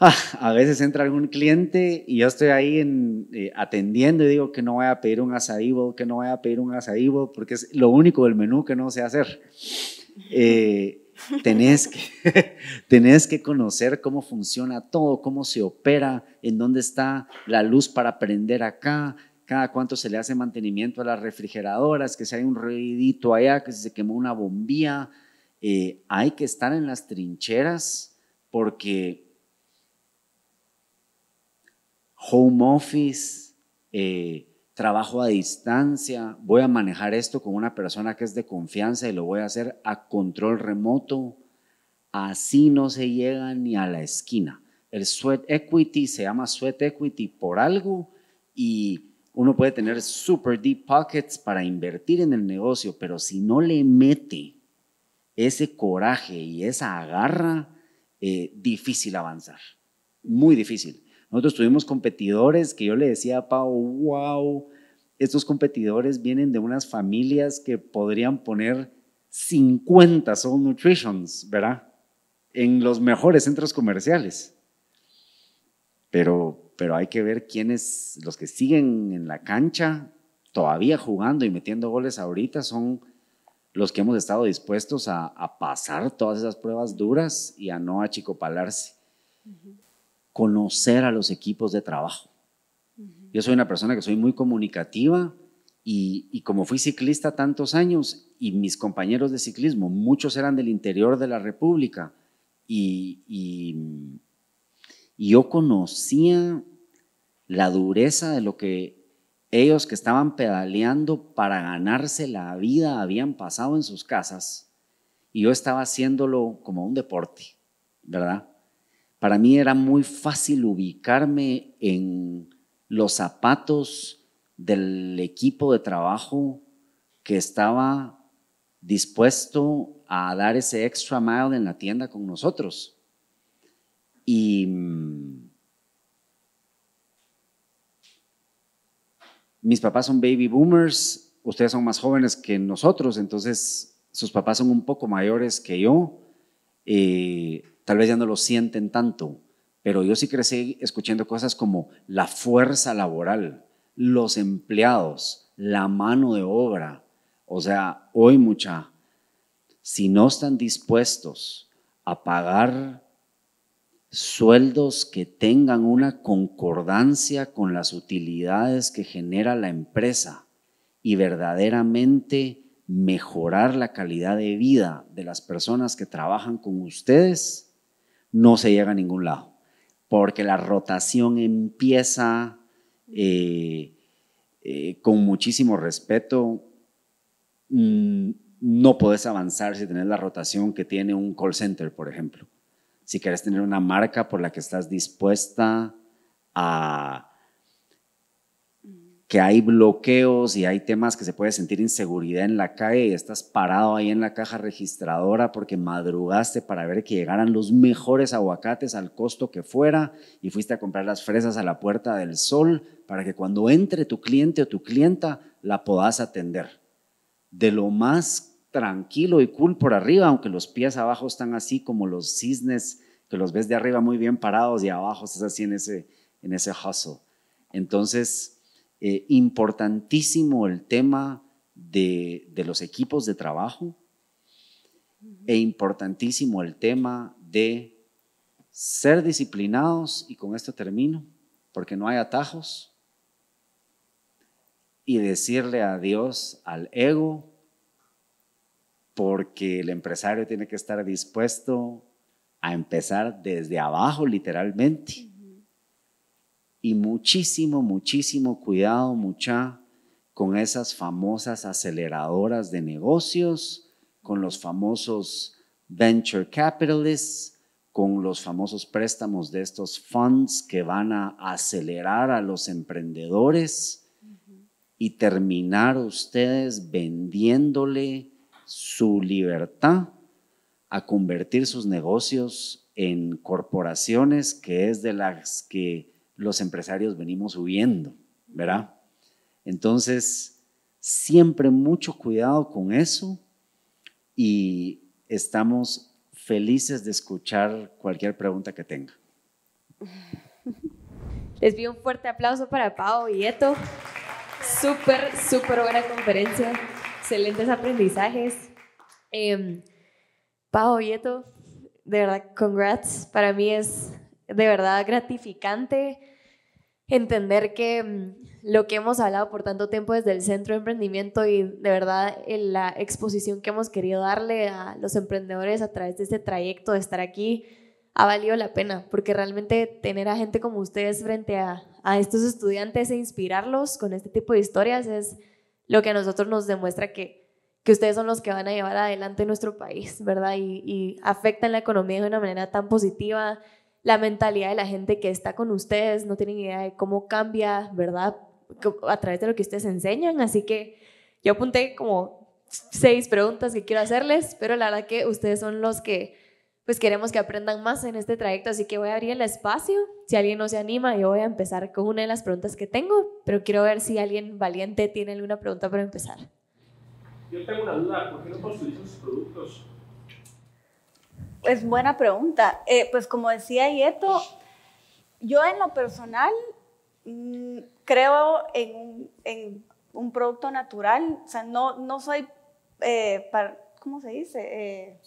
ah, a veces entra algún cliente y yo estoy ahí eh, atendiendo y digo que no voy a pedir un asadivo, que no voy a pedir un asadivo, porque es lo único del menú que no sé hacer. Eh, tenés que, tenés que conocer cómo funciona todo, cómo se opera, en dónde está la luz para prender acá, cada cuánto se le hace mantenimiento a las refrigeradoras, que si hay un ruidito allá, que se quemó una bombilla. Eh, hay que estar en las trincheras porque home office, eh, trabajo a distancia, voy a manejar esto con una persona que es de confianza y lo voy a hacer a control remoto. Así no se llega ni a la esquina. El sweat equity se llama sweat equity por algo y uno puede tener super deep pockets para invertir en el negocio, pero si no le mete ese coraje y esa agarra, eh, difícil avanzar, muy difícil. Nosotros tuvimos competidores que yo le decía a Pau, wow, estos competidores vienen de unas familias que podrían poner 50 Soul Nutritions, ¿verdad? En los mejores centros comerciales. Pero, pero hay que ver quiénes, los que siguen en la cancha, todavía jugando y metiendo goles ahorita, son los que hemos estado dispuestos a, pasar todas esas pruebas duras y a no achicopalarse conocer a los equipos de trabajo. Yo soy una persona que soy muy comunicativa y, como fui ciclista tantos años y mis compañeros de ciclismo, muchos eran del interior de la República y yo conocía la dureza de lo que ellos que estaban pedaleando para ganarse la vida habían pasado en sus casas y yo estaba haciéndolo como un deporte, ¿verdad? para mí era muy fácil ubicarme en los zapatos del equipo de trabajo que estaba dispuesto a dar ese extra mile en la tienda con nosotros. Mm, mis papás son baby boomers, ustedes son más jóvenes que nosotros, entonces sus papás son un poco mayores que yo. Eh, tal vez ya no lo sienten tanto, pero yo sí crecí escuchando cosas como la fuerza laboral, los empleados, la mano de obra. O sea, hoy mucha, si no están dispuestos a pagar sueldos que tengan una concordancia con las utilidades que genera la empresa y verdaderamente mejorar la calidad de vida de las personas que trabajan con ustedes, no se llega a ningún lado, porque la rotación empieza eh, eh, con muchísimo respeto. Mm, no puedes avanzar si tienes la rotación que tiene un call center, por ejemplo. Si quieres tener una marca por la que estás dispuesta a que hay bloqueos y hay temas que se puede sentir inseguridad en la calle y estás parado ahí en la caja registradora porque madrugaste para ver que llegaran los mejores aguacates al costo que fuera y fuiste a comprar las fresas a la puerta del sol para que cuando entre tu cliente o tu clienta la puedas atender. De lo más tranquilo y cool por arriba, aunque los pies abajo están así como los cisnes que los ves de arriba muy bien parados y abajo estás así en ese, en ese hustle. Entonces, eh, importantísimo el tema de, de, los equipos de trabajo e importantísimo el tema de ser disciplinados, y con esto termino, porque no hay atajos, y decirle adiós al ego, porque el empresario tiene que estar dispuesto a empezar desde abajo, literalmente y muchísimo, muchísimo cuidado, mucha, con esas famosas aceleradoras de negocios, con los famosos venture capitalists, con los famosos préstamos de estos funds que van a acelerar a los emprendedores y terminar ustedes vendiéndole su libertad a convertir sus negocios en corporaciones que es de las que los empresarios venimos subiendo, ¿verdad? Entonces, siempre mucho cuidado con eso y estamos felices de escuchar cualquier pregunta que tenga. Les pido un fuerte aplauso para Pau y Eto. Súper, súper buena conferencia, excelentes aprendizajes. Eh, Pau y Eto, de verdad, congrats. Para mí es de verdad gratificante entender que mm, lo que hemos hablado por tanto tiempo desde el Centro de Emprendimiento y de verdad la exposición que hemos querido darle a los emprendedores a través de este trayecto de estar aquí ha valido la pena, porque realmente tener a gente como ustedes frente a, a estos estudiantes e inspirarlos con este tipo de historias es lo que a nosotros nos demuestra que, ustedes son los que van a llevar adelante nuestro país, ¿verdad? Y, y afectan la economía de una manera tan positiva, la mentalidad de la gente que está con ustedes, no tienen idea de cómo cambia, ¿verdad? A través de lo que ustedes enseñan. Así que yo apunté como seis preguntas que quiero hacerles, pero la verdad que ustedes son los que pues queremos que aprendan más en este trayecto, así que voy a abrir el espacio. Si alguien no se anima, yo voy a empezar con una de las preguntas que tengo, pero quiero ver si alguien valiente tiene alguna pregunta para empezar. Yo tengo una duda, ¿por qué no construís sus productos es buena pregunta. Eh, pues como decía Yeto, yo en lo personal mm, creo en un, producto natural. O sea, no, no soy, eh, ¿cómo se dice? Eh,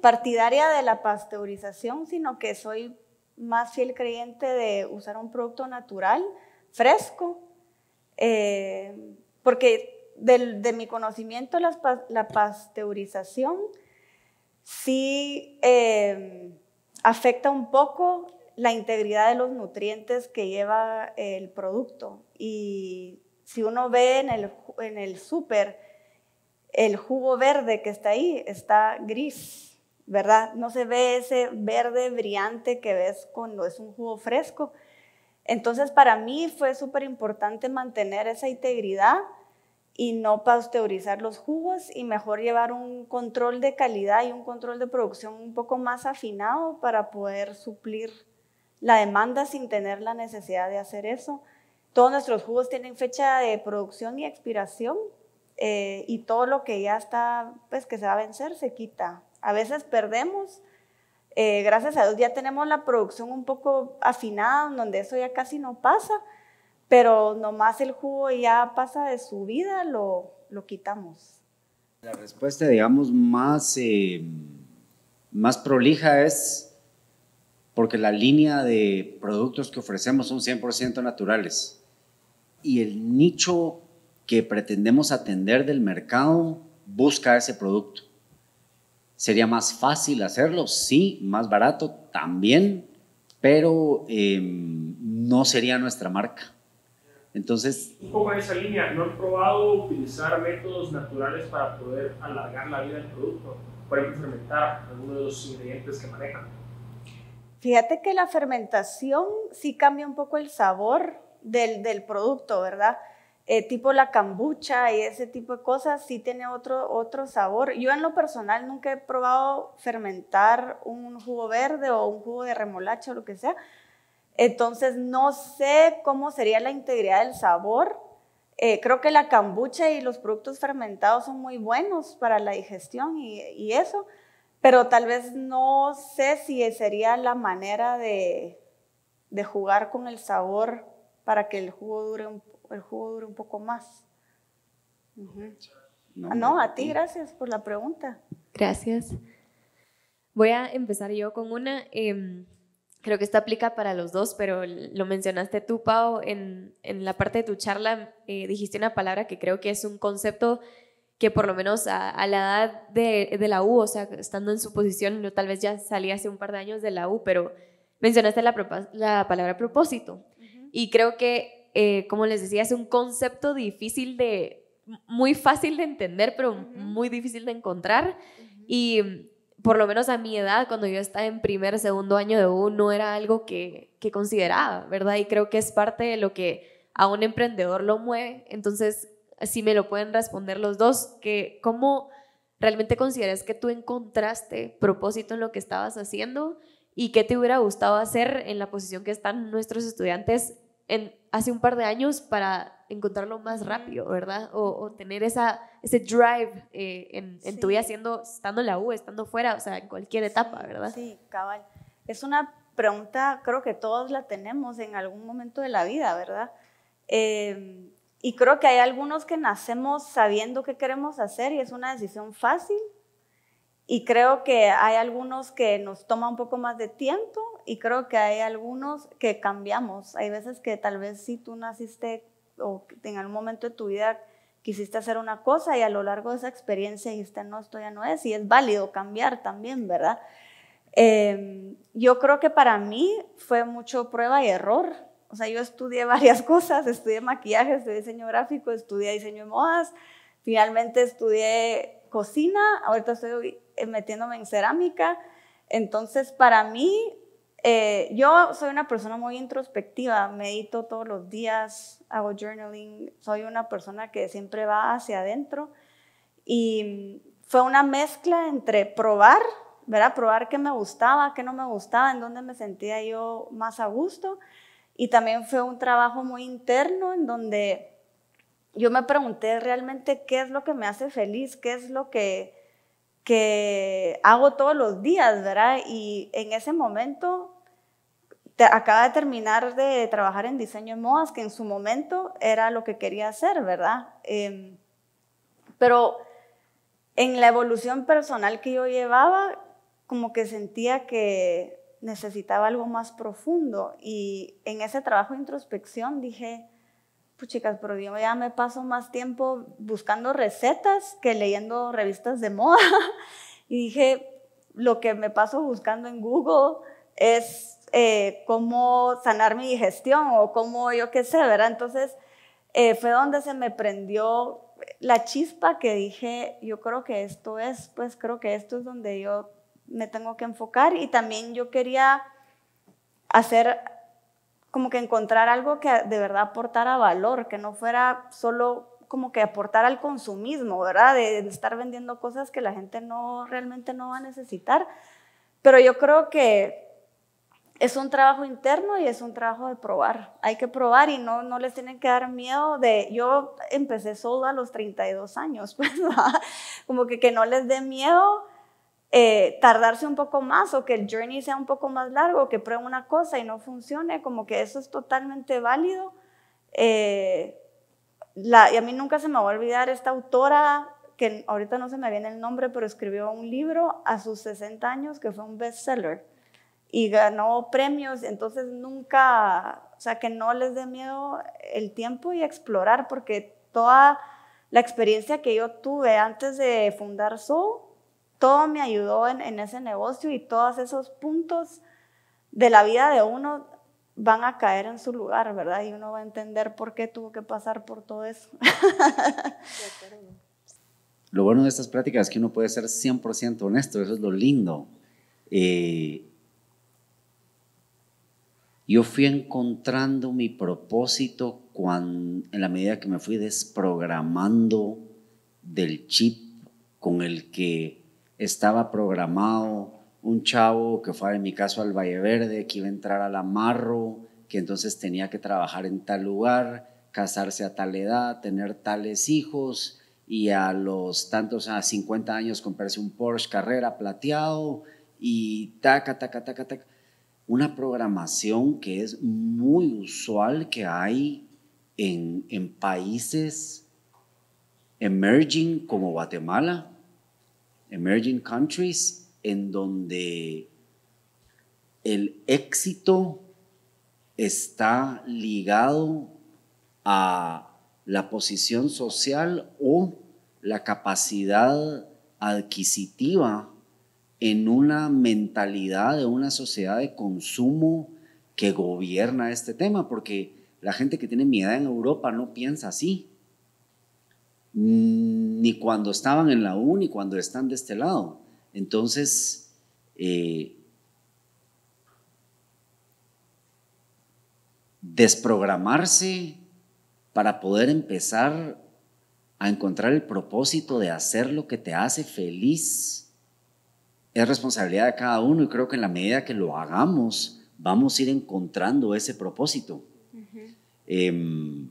¿Partidaria? de la pasteurización, sino que soy más fiel creyente de usar un producto natural, fresco, porque de, mi conocimiento la, la pasteurización sí em, afecta un poco la integridad de los nutrientes que lleva el producto. Y si uno ve en el súper, el jugo verde que está ahí está gris, ¿verdad? No se ve ese verde brillante que ves cuando es un jugo fresco. Entonces, para mí fue súper importante mantener esa integridad y no pasteurizar los jugos y mejor llevar un control de calidad y un control de producción un poco más afinado para poder suplir la demanda sin tener la necesidad de hacer eso. Todos nuestros jugos tienen fecha de producción y expiración eh, y todo lo que ya está, pues que se va a vencer, se quita. A veces perdemos, eh, gracias a Dios ya tenemos la producción un poco afinada, donde eso ya casi no pasa, pero nomás el jugo ya pasa de su vida, lo, lo quitamos. La respuesta, digamos, más, eh, más prolija es porque la línea de productos que ofrecemos son 100% naturales y el nicho que pretendemos atender del mercado busca ese producto. Sería más fácil hacerlo, sí, más barato también, pero eh, no sería nuestra marca. Entonces... Un poco en esa línea, ¿no han probado utilizar métodos naturales para poder alargar la vida del producto? Por ejemplo, fermentar algunos de los ingredientes que manejan. Fíjate que la fermentación sí cambia un poco el sabor del, del producto, ¿verdad? Eh, tipo la cambucha y ese tipo de cosas, sí tiene otro, otro sabor. Yo en lo personal nunca he probado fermentar un jugo verde o un jugo de remolacha o lo que sea, entonces no sé cómo sería la integridad del sabor. Eh, creo que la cambucha y los productos fermentados son muy buenos para la digestión y, eso, pero tal vez no sé si sería la manera de, jugar con el sabor para que el jugo dure un, el un poco más. no, ah, a ti gracias por la pregunta. Gracias. Voy a empezar yo con una. Em, creo que esto aplica para los dos, pero lo mencionaste tú, Pau, en, en la parte de tu charla eh, dijiste una palabra que creo que es un concepto que por lo menos a, la edad de, de, la U, o sea, estando en su posición, yo tal vez ya salí hace un par de años de la U, pero mencionaste la, la palabra propósito. Y creo que, eh, como les decía, es un concepto difícil de, muy fácil de entender, pero muy difícil de encontrar. Y por lo menos a mi edad, cuando yo estaba en primer, segundo año de U, no era algo que, consideraba, ¿verdad? Y creo que es parte de lo que a un emprendedor lo mueve. Entonces, si me lo pueden responder los dos, que cómo realmente consideras que tú encontraste propósito en lo que estabas haciendo y qué te hubiera gustado hacer en la posición que están nuestros estudiantes hace un par de años para encontrarlo más rápido, ¿verdad? O, tener esa, ese drive eh, en, tu vida siendo, estando en la U, estando fuera, o sea, en cualquier etapa, ¿verdad? Sí, cabal. Es una pregunta, creo que todos la tenemos en algún momento de la vida, ¿verdad? Em, y creo que hay algunos que nacemos sabiendo qué queremos hacer y es una decisión fácil. Y creo que hay algunos que nos toma un poco más de tiempo y creo que hay algunos que cambiamos. Hay veces que tal vez si tú naciste o en algún momento de tu vida quisiste hacer una cosa y a lo largo de esa experiencia dijiste, no, esto ya no es, y es válido cambiar también, ¿verdad? Em, yo creo que para mí fue mucho prueba y error. O sea, yo estudié varias cosas, estudié maquillaje, estudié diseño gráfico, estudié diseño de modas, finalmente estudié cocina, ahorita estoy metiéndome en cerámica. Entonces, para mí eh, yo soy una persona muy introspectiva, medito todos los días, hago journaling, soy una persona que siempre va hacia adentro y fue una mezcla entre probar, ¿verdad? Probar qué me gustaba, qué no me gustaba, en dónde me sentía yo más a gusto y también fue un trabajo muy interno en donde yo me pregunté realmente qué es lo que me hace feliz, qué es lo que que hago todos los días, ¿verdad? Y en ese momento acaba de terminar de trabajar en diseño de modas, que en su momento era lo que quería hacer, ¿verdad? Em, pero en la evolución personal que yo llevaba, como que sentía que necesitaba algo más profundo y en ese trabajo de introspección dije, pues chicas, pero yo ya me paso más tiempo buscando recetas que leyendo revistas de moda y dije, lo que me paso buscando en Google es eh, cómo sanar mi digestión o cómo yo qué sé, ¿verdad? Entonces eh, fue donde se me prendió la chispa que dije, yo creo que esto es, pues creo que esto es donde yo me tengo que enfocar y también yo quería hacer como que encontrar algo que de verdad aportara valor, que no fuera solo como que aportar al consumismo, ¿verdad? De, de, estar vendiendo cosas que la gente no realmente no va a necesitar. Pero yo creo que es un trabajo interno y es un trabajo de probar. Hay que probar y no, no les tienen que dar miedo de... Yo empecé solo a los 32 años, pues, como que, que no les dé miedo eh, tardarse un poco más o que el journey sea un poco más largo, que pruebe una cosa y no funcione, como que eso es totalmente válido. Eh, la, y a mí nunca se me va a olvidar esta autora que ahorita no se me viene el nombre, pero escribió un libro a sus 60 años que fue un bestseller y ganó premios, entonces nunca, o sea, que no les dé miedo el tiempo y explorar, porque toda la experiencia que yo tuve antes de fundar ZOO todo me ayudó en, ese negocio y todos esos puntos de la vida de uno van a caer en su lugar, ¿verdad? Y uno va a entender por qué tuvo que pasar por todo eso. lo bueno de estas prácticas es que uno puede ser 100% honesto, eso es lo lindo. Eh, yo fui encontrando mi propósito cuando, en la medida que me fui desprogramando del chip con el que estaba programado un chavo que fue en mi caso al Valle Verde, que iba a entrar al amarro, que entonces tenía que trabajar en tal lugar, casarse a tal edad, tener tales hijos y a los tantos, a 50 años comprarse un Porsche carrera plateado y taca, taca, taca, taca una programación que es muy usual que hay en, en países emerging como Guatemala, emerging countries, en donde el éxito está ligado a la posición social o la capacidad adquisitiva en una mentalidad de una sociedad de consumo que gobierna este tema, porque la gente que tiene mi edad en Europa no piensa así, ni cuando estaban en la U, ni cuando están de este lado. Entonces, eh, desprogramarse para poder empezar a encontrar el propósito de hacer lo que te hace feliz es responsabilidad de cada uno y creo que en la medida que lo hagamos, vamos a ir encontrando ese propósito. Em,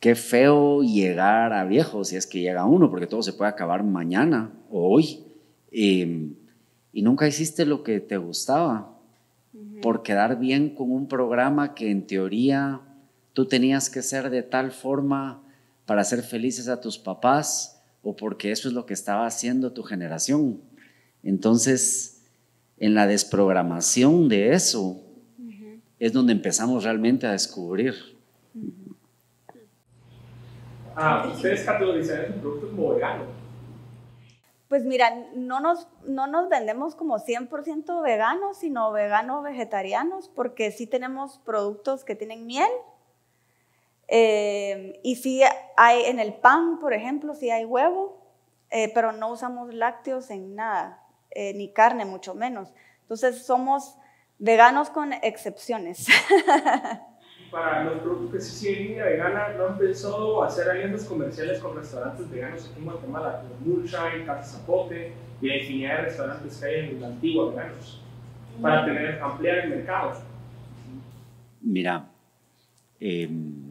qué feo llegar a viejos si es que llega uno, porque todo se puede acabar mañana o hoy. Em, y nunca hiciste lo que te gustaba por quedar bien con un programa que en teoría tú tenías que ser de tal forma para ser felices a tus papás o porque eso es lo que estaba haciendo tu generación. Entonces, en la desprogramación de eso es donde empezamos realmente a descubrir. Ah, ¿Ustedes categorizan sus producto como vegano? Pues mira, no nos, no nos vendemos como 100% veganos, sino vegano-vegetarianos, porque sí tenemos productos que tienen miel, eh, y si hay en el pan, por ejemplo, si hay huevo, eh, pero no usamos lácteos en nada, eh, ni carne mucho menos. Entonces somos veganos con excepciones. Para los productos que sí línea vegana, ¿no han pensado hacer alianzas comerciales con restaurantes veganos aquí en Guatemala? Como Moonshine, Casa Zapote y la infinidad de restaurantes que hay en la antigua veganos, para tener, ampliar el mercado. Mira, em,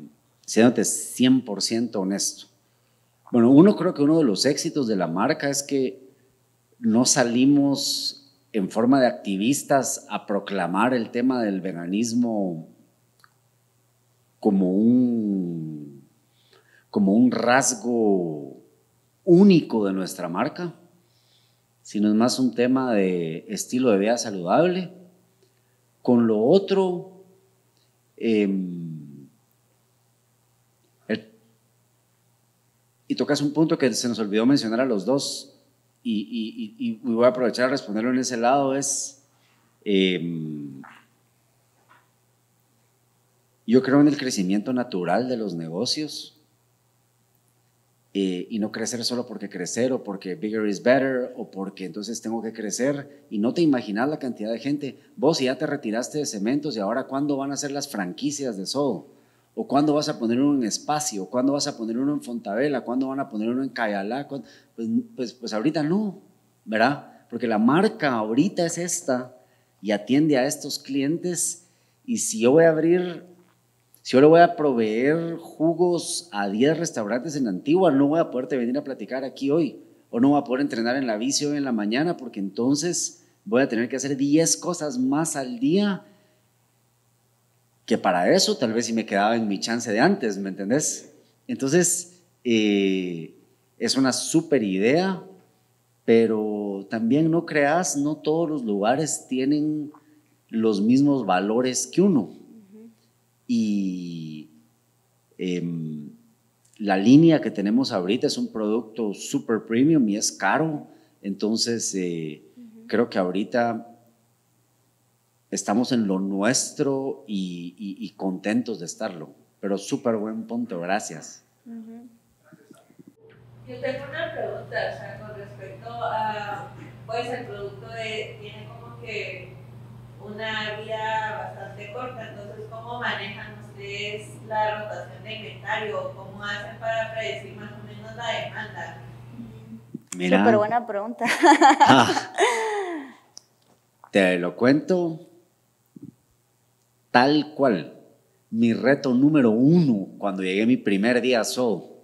siéndote 100% honesto. Bueno, uno creo que uno de los éxitos de la marca es que no salimos en forma de activistas a proclamar el tema del veganismo como un, como un rasgo único de nuestra marca, sino es más un tema de estilo de vida saludable. Con lo otro, em, y tocas un punto que se nos olvidó mencionar a los dos y, voy a aprovechar a responderlo en ese lado, es, em, yo creo en el crecimiento natural de los negocios eh, y no crecer solo porque crecer o porque bigger is better o porque entonces tengo que crecer y no te imaginas la cantidad de gente. Vos ya te retiraste de cementos y ahora cuándo van a ser las franquicias de Sol o cuándo vas a poner uno en espacio, cuándo vas a poner uno en Fontabela? cuándo van a poner uno en Cayalá, pues, pues, pues ahorita no, ¿verdad? Porque la marca ahorita es esta y atiende a estos clientes y si yo voy a abrir, si yo le voy a proveer jugos a 10 restaurantes en Antigua, no voy a poderte venir a platicar aquí hoy o no voy a poder entrenar en la bici hoy en la mañana porque entonces voy a tener que hacer 10 cosas más al día que para eso tal vez si me quedaba en mi chance de antes, ¿me entendés? Entonces, eh, es una súper idea, pero también no creas, no todos los lugares tienen los mismos valores que uno. Y em, la línea que tenemos ahorita es un producto súper premium y es caro, entonces eh, creo que ahorita estamos en lo nuestro y, contentos de estarlo. Pero súper buen punto, gracias. Yo tengo una pregunta, o sea, con respecto a, pues el producto tiene como que una vida bastante corta, entonces ¿cómo manejan ustedes la rotación de inventario? ¿Cómo hacen para predecir más o menos la demanda? Mira. Súper buena pregunta. Ah. te lo cuento tal cual. Mi reto número uno cuando llegué mi primer día solo,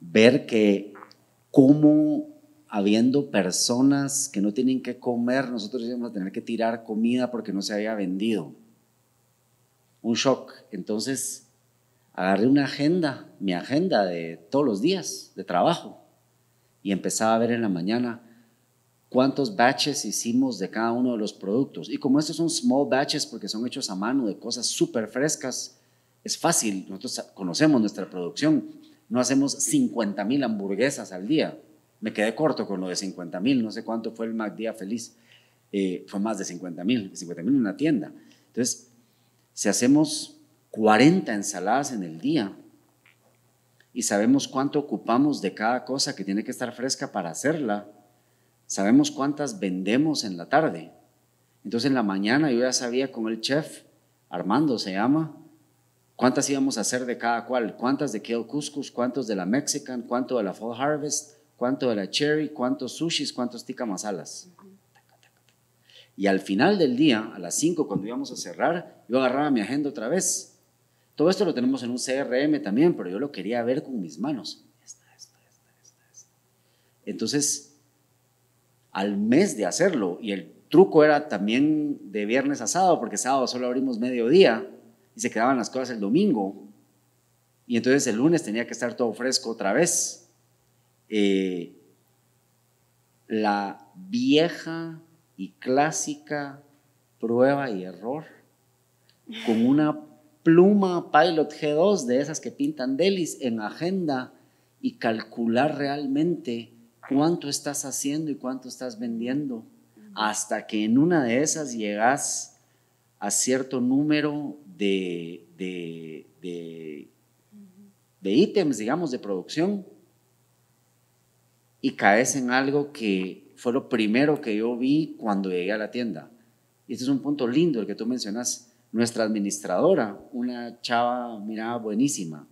ver que como habiendo personas que no tienen que comer, nosotros íbamos a tener que tirar comida porque no se había vendido. Un shock. Entonces, agarré una agenda, mi agenda de todos los días de trabajo, y empezaba a ver en la mañana cuántos batches hicimos de cada uno de los productos. Y como estos son small batches porque son hechos a mano de cosas súper frescas, es fácil. Nosotros conocemos nuestra producción. No hacemos 50 mil hamburguesas al día. Me quedé corto con lo de 50 mil. No sé cuánto fue el Mac Día Feliz. Eh, fue más de 50 mil. 50 mil en una tienda. Entonces, si hacemos 40 ensaladas en el día y sabemos cuánto ocupamos de cada cosa que tiene que estar fresca para hacerla, sabemos cuántas vendemos en la tarde. Entonces en la mañana yo ya sabía con el chef, Armando se llama, cuántas íbamos a hacer de cada cual, cuántas de Kale Couscous, cuántos de la Mexican, cuánto de la Fall Harvest, cuánto de la Cherry, cuántos sushis, cuántos tikka masalas. Y al final del día, a las 5 cuando íbamos a cerrar, yo agarraba mi agenda otra vez. Todo esto lo tenemos en un CRM también, pero yo lo quería ver con mis manos. Entonces, al mes de hacerlo. Y el truco era también de viernes a sábado, porque sábado solo abrimos mediodía y se quedaban las cosas el domingo. Y entonces el lunes tenía que estar todo fresco otra vez. Eh, la vieja y clásica prueba y error con una pluma Pilot G2 de esas que pintan delis en agenda y calcular realmente cuánto estás haciendo y cuánto estás vendiendo, hasta que en una de esas llegas a cierto número de, de, de, ítems, digamos, de producción, y caes en algo que fue lo primero que yo vi cuando llegué a la tienda. Y este es un punto lindo el que tú mencionas. Nuestra administradora, una chava, mirada buenísima,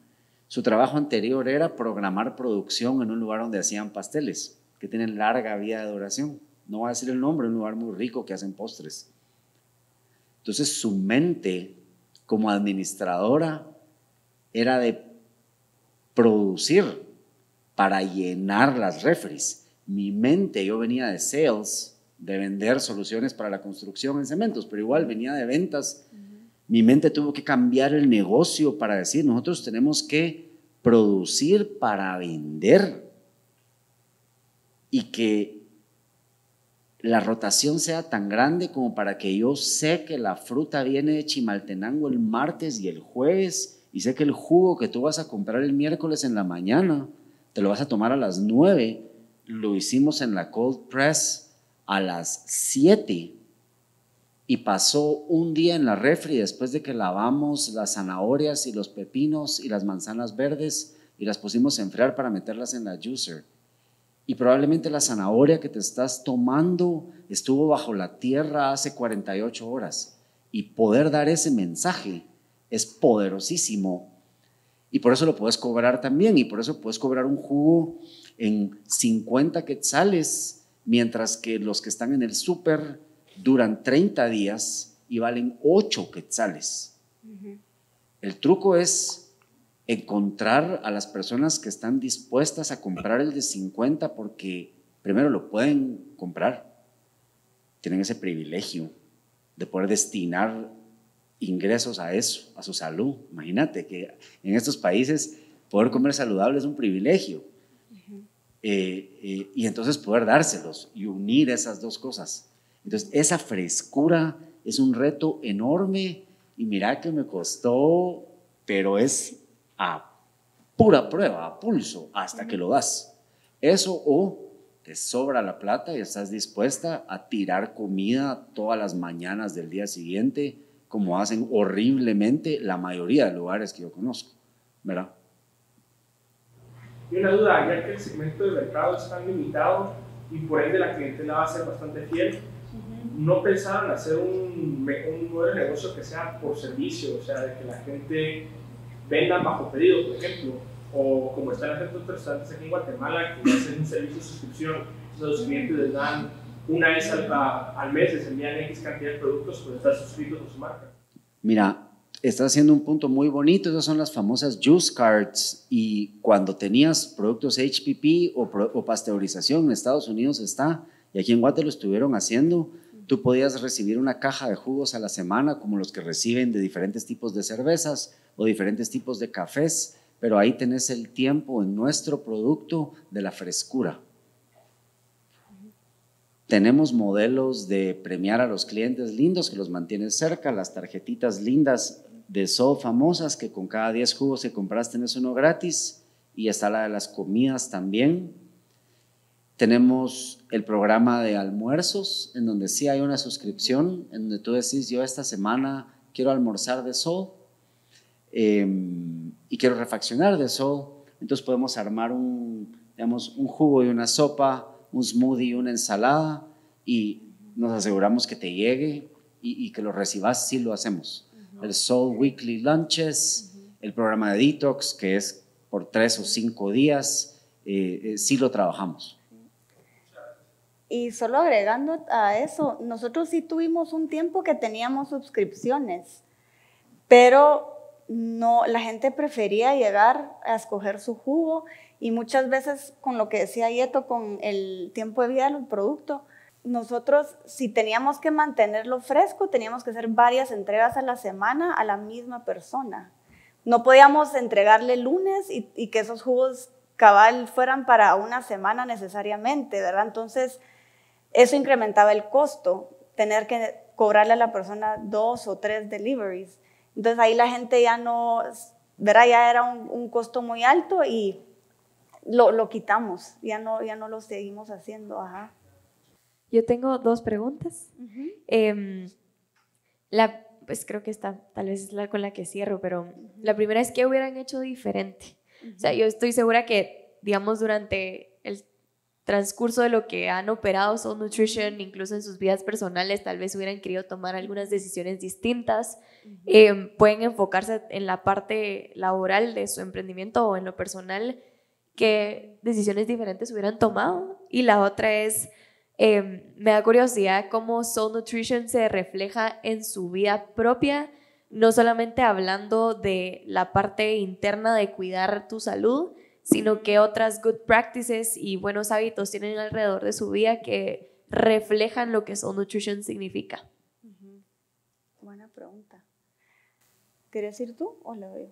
su trabajo anterior era programar producción en un lugar donde hacían pasteles, que tienen larga vida de duración. No va a decir el nombre, un lugar muy rico que hacen postres. Entonces su mente como administradora era de producir para llenar las refres. Mi mente, yo venía de sales, de vender soluciones para la construcción en cementos, pero igual venía de ventas mi mente tuvo que cambiar el negocio para decir, nosotros tenemos que producir para vender y que la rotación sea tan grande como para que yo sé que la fruta viene de Chimaltenango el martes y el jueves y sé que el jugo que tú vas a comprar el miércoles en la mañana te lo vas a tomar a las 9. Lo hicimos en la cold press a las 7 y pasó un día en la refri después de que lavamos las zanahorias y los pepinos y las manzanas verdes y las pusimos a enfriar para meterlas en la juicer. Y probablemente la zanahoria que te estás tomando estuvo bajo la tierra hace 48 horas. Y poder dar ese mensaje es poderosísimo. Y por eso lo puedes cobrar también. Y por eso puedes cobrar un jugo en 50 quetzales, mientras que los que están en el súper duran 30 días y valen 8 quetzales. El truco es encontrar a las personas que están dispuestas a comprar el de 50 porque primero lo pueden comprar, tienen ese privilegio de poder destinar ingresos a eso, a su salud. Imagínate que en estos países poder comer saludable es un privilegio. Eh, eh, y entonces poder dárselos y unir esas dos cosas. Entonces, esa frescura es un reto enorme y mira que me costó, pero es a pura prueba, a pulso, hasta que lo das. Eso o te sobra la plata y estás dispuesta a tirar comida todas las mañanas del día siguiente, como hacen horriblemente la mayoría de lugares que yo conozco, ¿verdad? Y una duda, ya que el segmento de mercado está limitado y por ende la clientela va a ser bastante fiel, no pensaban hacer un, un nuevo negocio que sea por servicio, o sea, de que la gente venda bajo pedido, por ejemplo, o como están haciendo otros restaurantes aquí en Guatemala, que hacen un servicio de suscripción, los clientes les dan una vez al, mes, les envían X cantidad de productos por estar suscritos a su marca. Mira, está haciendo un punto muy bonito, esas son las famosas juice cards y cuando tenías productos HPP o, o pasteurización en Estados Unidos está, y aquí en Guatemala lo estuvieron haciendo, Tú podías recibir una caja de jugos a la semana, como los que reciben de diferentes tipos de cervezas o diferentes tipos de cafés, pero ahí tenés el tiempo en nuestro producto de la frescura. Tenemos modelos de premiar a los clientes lindos que los mantienen cerca, las tarjetitas lindas de So famosas que con cada 10 jugos que compras tenés uno gratis y está la de las comidas también, tenemos el programa de almuerzos, en donde sí hay una suscripción, en donde tú decís, yo esta semana quiero almorzar de sol em, y quiero refaccionar de sol. Entonces podemos armar un, digamos, un jugo y una sopa, un smoothie y una ensalada y nos aseguramos que te llegue y, que lo recibas si sí lo hacemos. El Soul Weekly Lunches, el programa de Detox, que es por tres o cinco días, eh, eh, sí lo trabajamos. Y solo agregando a eso, nosotros sí tuvimos un tiempo que teníamos suscripciones, pero no, la gente prefería llegar a escoger su jugo y muchas veces con lo que decía Yeto, con el tiempo de vida del producto, nosotros si teníamos que mantenerlo fresco, teníamos que hacer varias entregas a la semana a la misma persona. No podíamos entregarle lunes y, y que esos jugos cabal fueran para una semana necesariamente, ¿verdad? Entonces, eso incrementaba el costo, tener que cobrarle a la persona dos o tres deliveries. Entonces ahí la gente ya no, verá Ya era un, costo muy alto y lo, quitamos, ya no, ya no lo seguimos haciendo. Ajá. Yo tengo dos preguntas. Em, la, pues creo que esta tal vez es la con la que cierro, pero la primera es que hubieran hecho diferente. O sea, yo estoy segura que, digamos, durante el transcurso de lo que han operado Soul Nutrition, incluso en sus vidas personales, tal vez hubieran querido tomar algunas decisiones distintas. Eh, pueden enfocarse en la parte laboral de su emprendimiento o en lo personal, que decisiones diferentes hubieran tomado. Y la otra es, em, me da curiosidad cómo Soul Nutrition se refleja en su vida propia, no solamente hablando de la parte interna de cuidar tu salud, sino que otras good practices y buenos hábitos tienen alrededor de su vida que reflejan lo que Soul Nutrition significa. Buena pregunta. ¿Querías ir tú o la veo?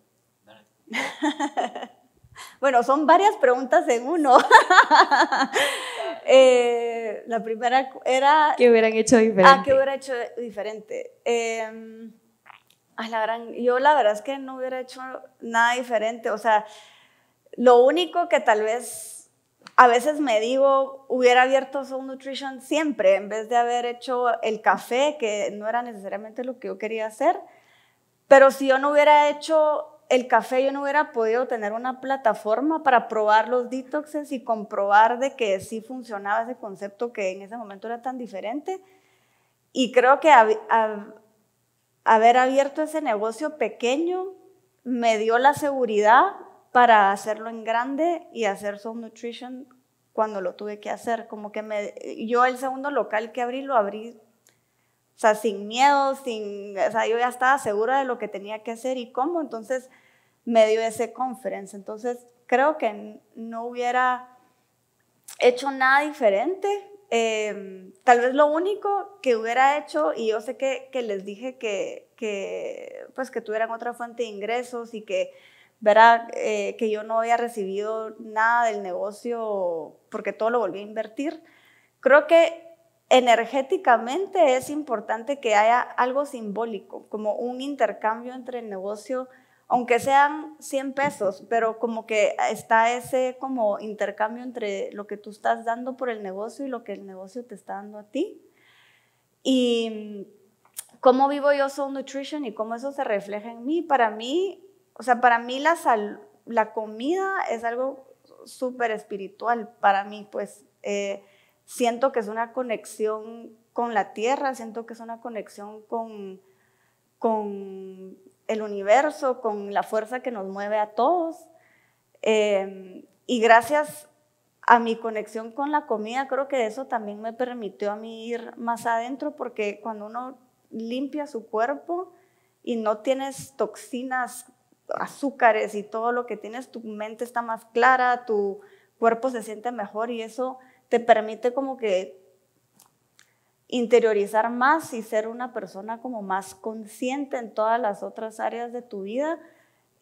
bueno, son varias preguntas en uno. Eh, la primera era... ¿Qué hubieran hecho ah, diferente? Ah, ¿qué hubiera hecho diferente? Em, gran, yo la verdad es que no hubiera hecho nada diferente. O sea, lo único que tal vez a veces me digo, hubiera abierto Soul Nutrition siempre, en vez de haber hecho el café, que no era necesariamente lo que yo quería hacer. Pero si yo no hubiera hecho el café, yo no hubiera podido tener una plataforma para probar los detoxes y comprobar de que sí funcionaba ese concepto que en ese momento era tan diferente. Y creo que haber abierto ese negocio pequeño me dio la seguridad para hacerlo en grande y hacer Soul Nutrition cuando lo tuve que hacer. Como que me, yo el segundo local que abrí lo abrí, sea, sin miedo, sin, yo ya estaba segura de lo que tenía que hacer y cómo, entonces me dio ese conference. Entonces creo que no hubiera hecho nada diferente. Em, tal vez lo único que hubiera hecho, y yo sé que, que les dije que, que, pues que tuvieran otra fuente de ingresos y que verá eh, que yo no había recibido nada del negocio porque todo lo volví a invertir. Creo que energéticamente es importante que haya algo simbólico, como un intercambio entre el negocio, aunque sean 100 pesos, pero como que está ese como intercambio entre lo que tú estás dando por el negocio y lo que el negocio te está dando a ti. Y cómo vivo yo Soul Nutrition y cómo eso se refleja en mí. Para mí, o sea, para mí la, comida es algo súper espiritual, para mí, pues eh, siento que es una conexión con la tierra, siento que es una conexión con, con el universo, con la fuerza que nos mueve a todos. Eh, y gracias a mi conexión con la comida, creo que eso también me permitió a mí ir más adentro, porque cuando uno limpia su cuerpo y no tienes toxinas azúcares y todo lo que tienes, tu mente está más clara, tu cuerpo se siente mejor y eso te permite como que interiorizar más y ser una persona como más consciente en todas las otras áreas de tu vida.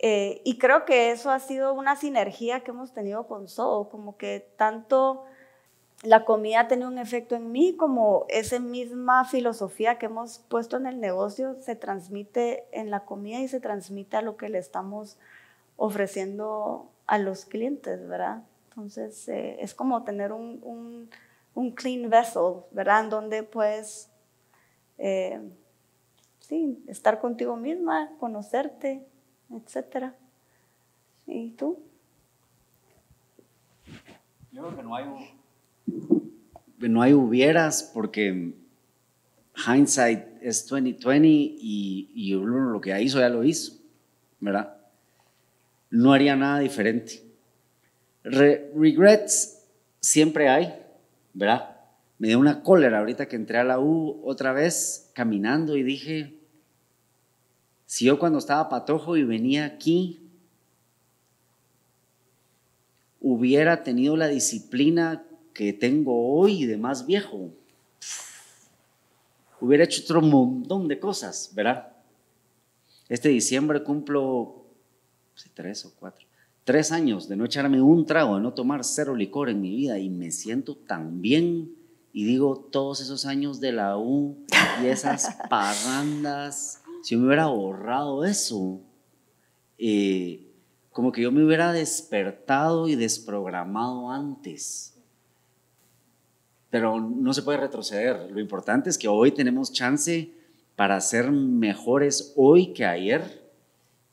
Eh, y creo que eso ha sido una sinergia que hemos tenido con Soho, como que tanto la comida tiene un efecto en mí, como esa misma filosofía que hemos puesto en el negocio se transmite en la comida y se transmite a lo que le estamos ofreciendo a los clientes, ¿verdad? Entonces eh, es como tener un, clean vessel, ¿verdad? En donde puedes, eh, sí, estar contigo misma, conocerte, etc. ¿Y tú? Yo creo que no hay no hay hubieras porque hindsight es 2020 y, y lo que ya hizo ya lo hizo, ¿verdad? No haría nada diferente. regrets siempre hay, ¿verdad? Me dio una cólera ahorita que entré a la U otra vez caminando y dije, si yo cuando estaba patojo y venía aquí hubiera tenido la disciplina que tengo hoy de más viejo, hubiera hecho otro montón de cosas, ¿verdad? Este diciembre cumplo tres o cuatro, tres años de no echarme un trago, de no tomar cero licor en mi vida y me siento tan bien y digo todos esos años de la U y esas parrandas, si me hubiera borrado eso, eh, como que yo me hubiera despertado y desprogramado antes pero no se puede retroceder. Lo importante es que hoy tenemos chance para ser mejores hoy que ayer.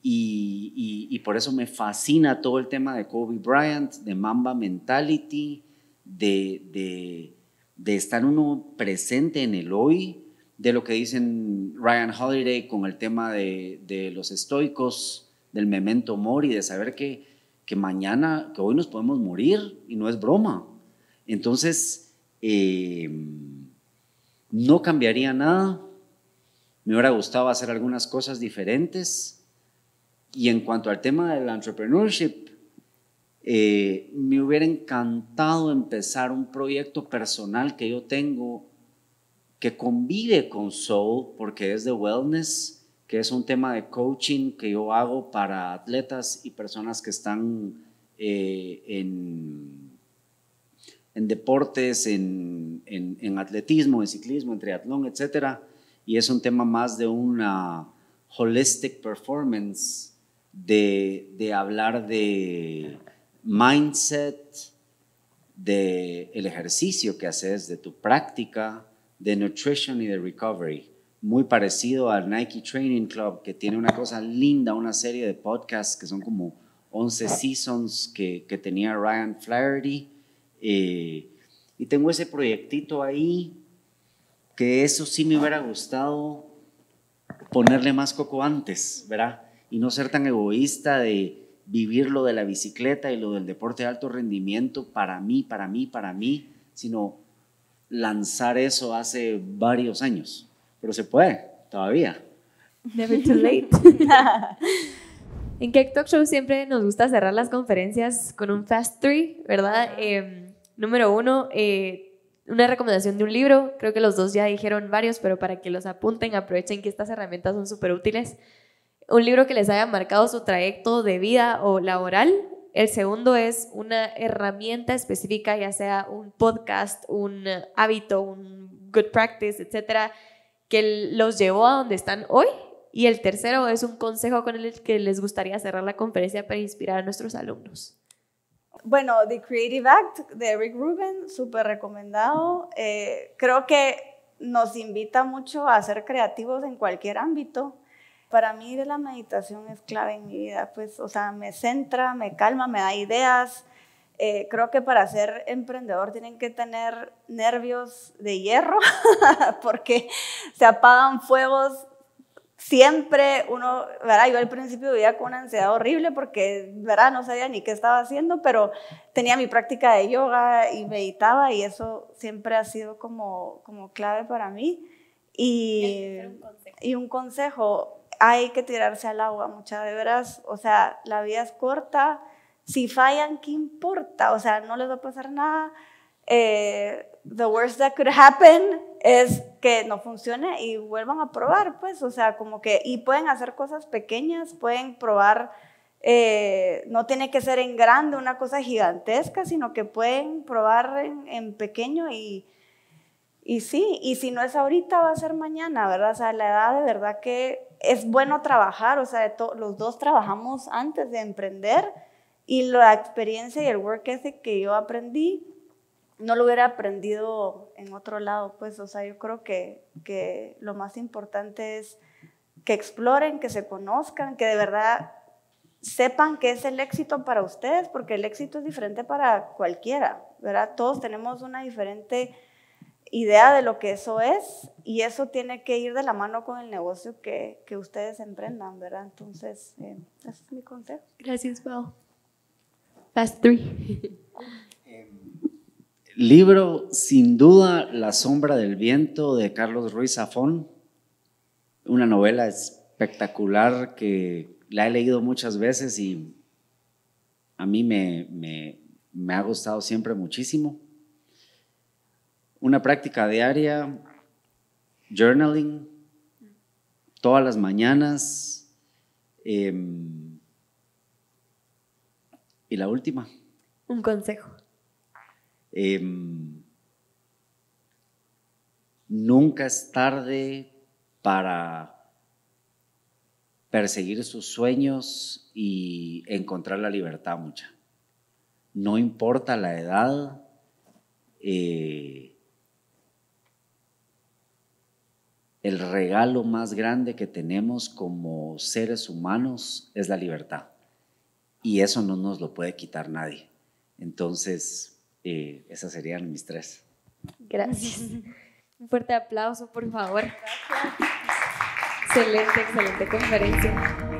Y, por eso me fascina todo el tema de Kobe Bryant, de Mamba Mentality, de, de, estar uno presente en el hoy, de lo que dicen Ryan Holiday con el tema de, los estoicos, del memento mori, de saber que, que mañana, que hoy nos podemos morir y no es broma. Entonces, Em, no cambiaría nada. Me hubiera gustado hacer algunas cosas diferentes. Y en cuanto al tema del entrepreneurship, eh, me hubiera encantado empezar un proyecto personal que yo tengo que convive con Soul, porque es de wellness, que es un tema de coaching que yo hago para atletas y personas que están eh, en en deportes, en, en, atletismo, en ciclismo, en triatlón, etc. Y es un tema más de una holistic performance, de, hablar de mindset, de el ejercicio que haces, de tu práctica, de nutrition y de recovery. Muy parecido al Nike Training Club, que tiene una cosa linda, una serie de podcasts que son como 11 seasons que, que tenía Ryan Flaherty eh, y tengo ese proyectito ahí, que eso sí me hubiera gustado ponerle más coco antes, ¿verdad? Y no ser tan egoísta de vivir lo de la bicicleta y lo del deporte de alto rendimiento para mí, para mí, para mí, sino lanzar eso hace varios años. Pero se puede, todavía. Never too late. en Cake Talk Show siempre nos gusta cerrar las conferencias con un fast three, ¿verdad? Eh, Número uno, eh, una recomendación de un libro. Creo que los dos ya dijeron varios, pero para que los apunten, aprovechen que estas herramientas son súper útiles. Un libro que les haya marcado su trayecto de vida o laboral. El segundo es una herramienta específica, ya sea un podcast, un hábito, un good practice, etcétera, que los llevó a donde están hoy. Y el tercero es un consejo con el que les gustaría cerrar la conferencia para inspirar a nuestros alumnos. Bueno, The Creative Act de Eric Rubin, súper recomendado. Eh, creo que nos invita mucho a ser creativos en cualquier ámbito. Para mí la meditación es clave en mi vida, pues, o sea, me centra, me calma, me da ideas. Eh, creo que para ser emprendedor tienen que tener nervios de hierro porque se apagan fuegos siempre uno, ¿verdad? Yo al principio vivía con una ansiedad horrible porque, ¿verdad? No sabía ni qué estaba haciendo, pero tenía mi práctica de yoga y meditaba y eso siempre ha sido como, como clave para mí. Y, un consejo, hay que tirarse al agua, muchas de veras, o sea, la vida es corta, si fallan, ¿qué importa? O sea, no les va a pasar nada. Eh, the worst that could happen es que no funcione y vuelvan a probar, pues, o sea, como que, y pueden hacer cosas pequeñas, pueden probar, eh, no tiene que ser en grande una cosa gigantesca, sino que pueden probar en, pequeño y, y sí, y si no es ahorita, va a ser mañana, ¿verdad? O sea, la edad de verdad que es bueno trabajar, o sea, los dos trabajamos antes de emprender y la experiencia y el work ethic que yo aprendí no lo hubiera aprendido en otro lado, pues, o sea, yo creo que, que lo más importante es que exploren, que se conozcan, que de verdad sepan qué es el éxito para ustedes, porque el éxito es diferente para cualquiera, ¿verdad? Todos tenemos una diferente idea de lo que eso es y eso tiene que ir de la mano con el negocio que, ustedes emprendan, ¿verdad? Entonces, eh, ese es mi consejo. Gracias, Pau. Fast three. Um, Libro, sin duda, La sombra del viento de Carlos Ruiz Zafón. Una novela espectacular que la he leído muchas veces y a mí me, ha gustado siempre muchísimo. Una práctica diaria, journaling, todas las mañanas. Em, y la última. Un consejo. Em, nunca es tarde para perseguir sus sueños y encontrar la libertad mucha. No importa la edad, eh, el regalo más grande que tenemos como seres humanos es la libertad. Y eso no nos lo puede quitar nadie. Entonces, y esas serían mis tres. Gracias. Un fuerte aplauso, por favor. Excelente, excelente conferencia.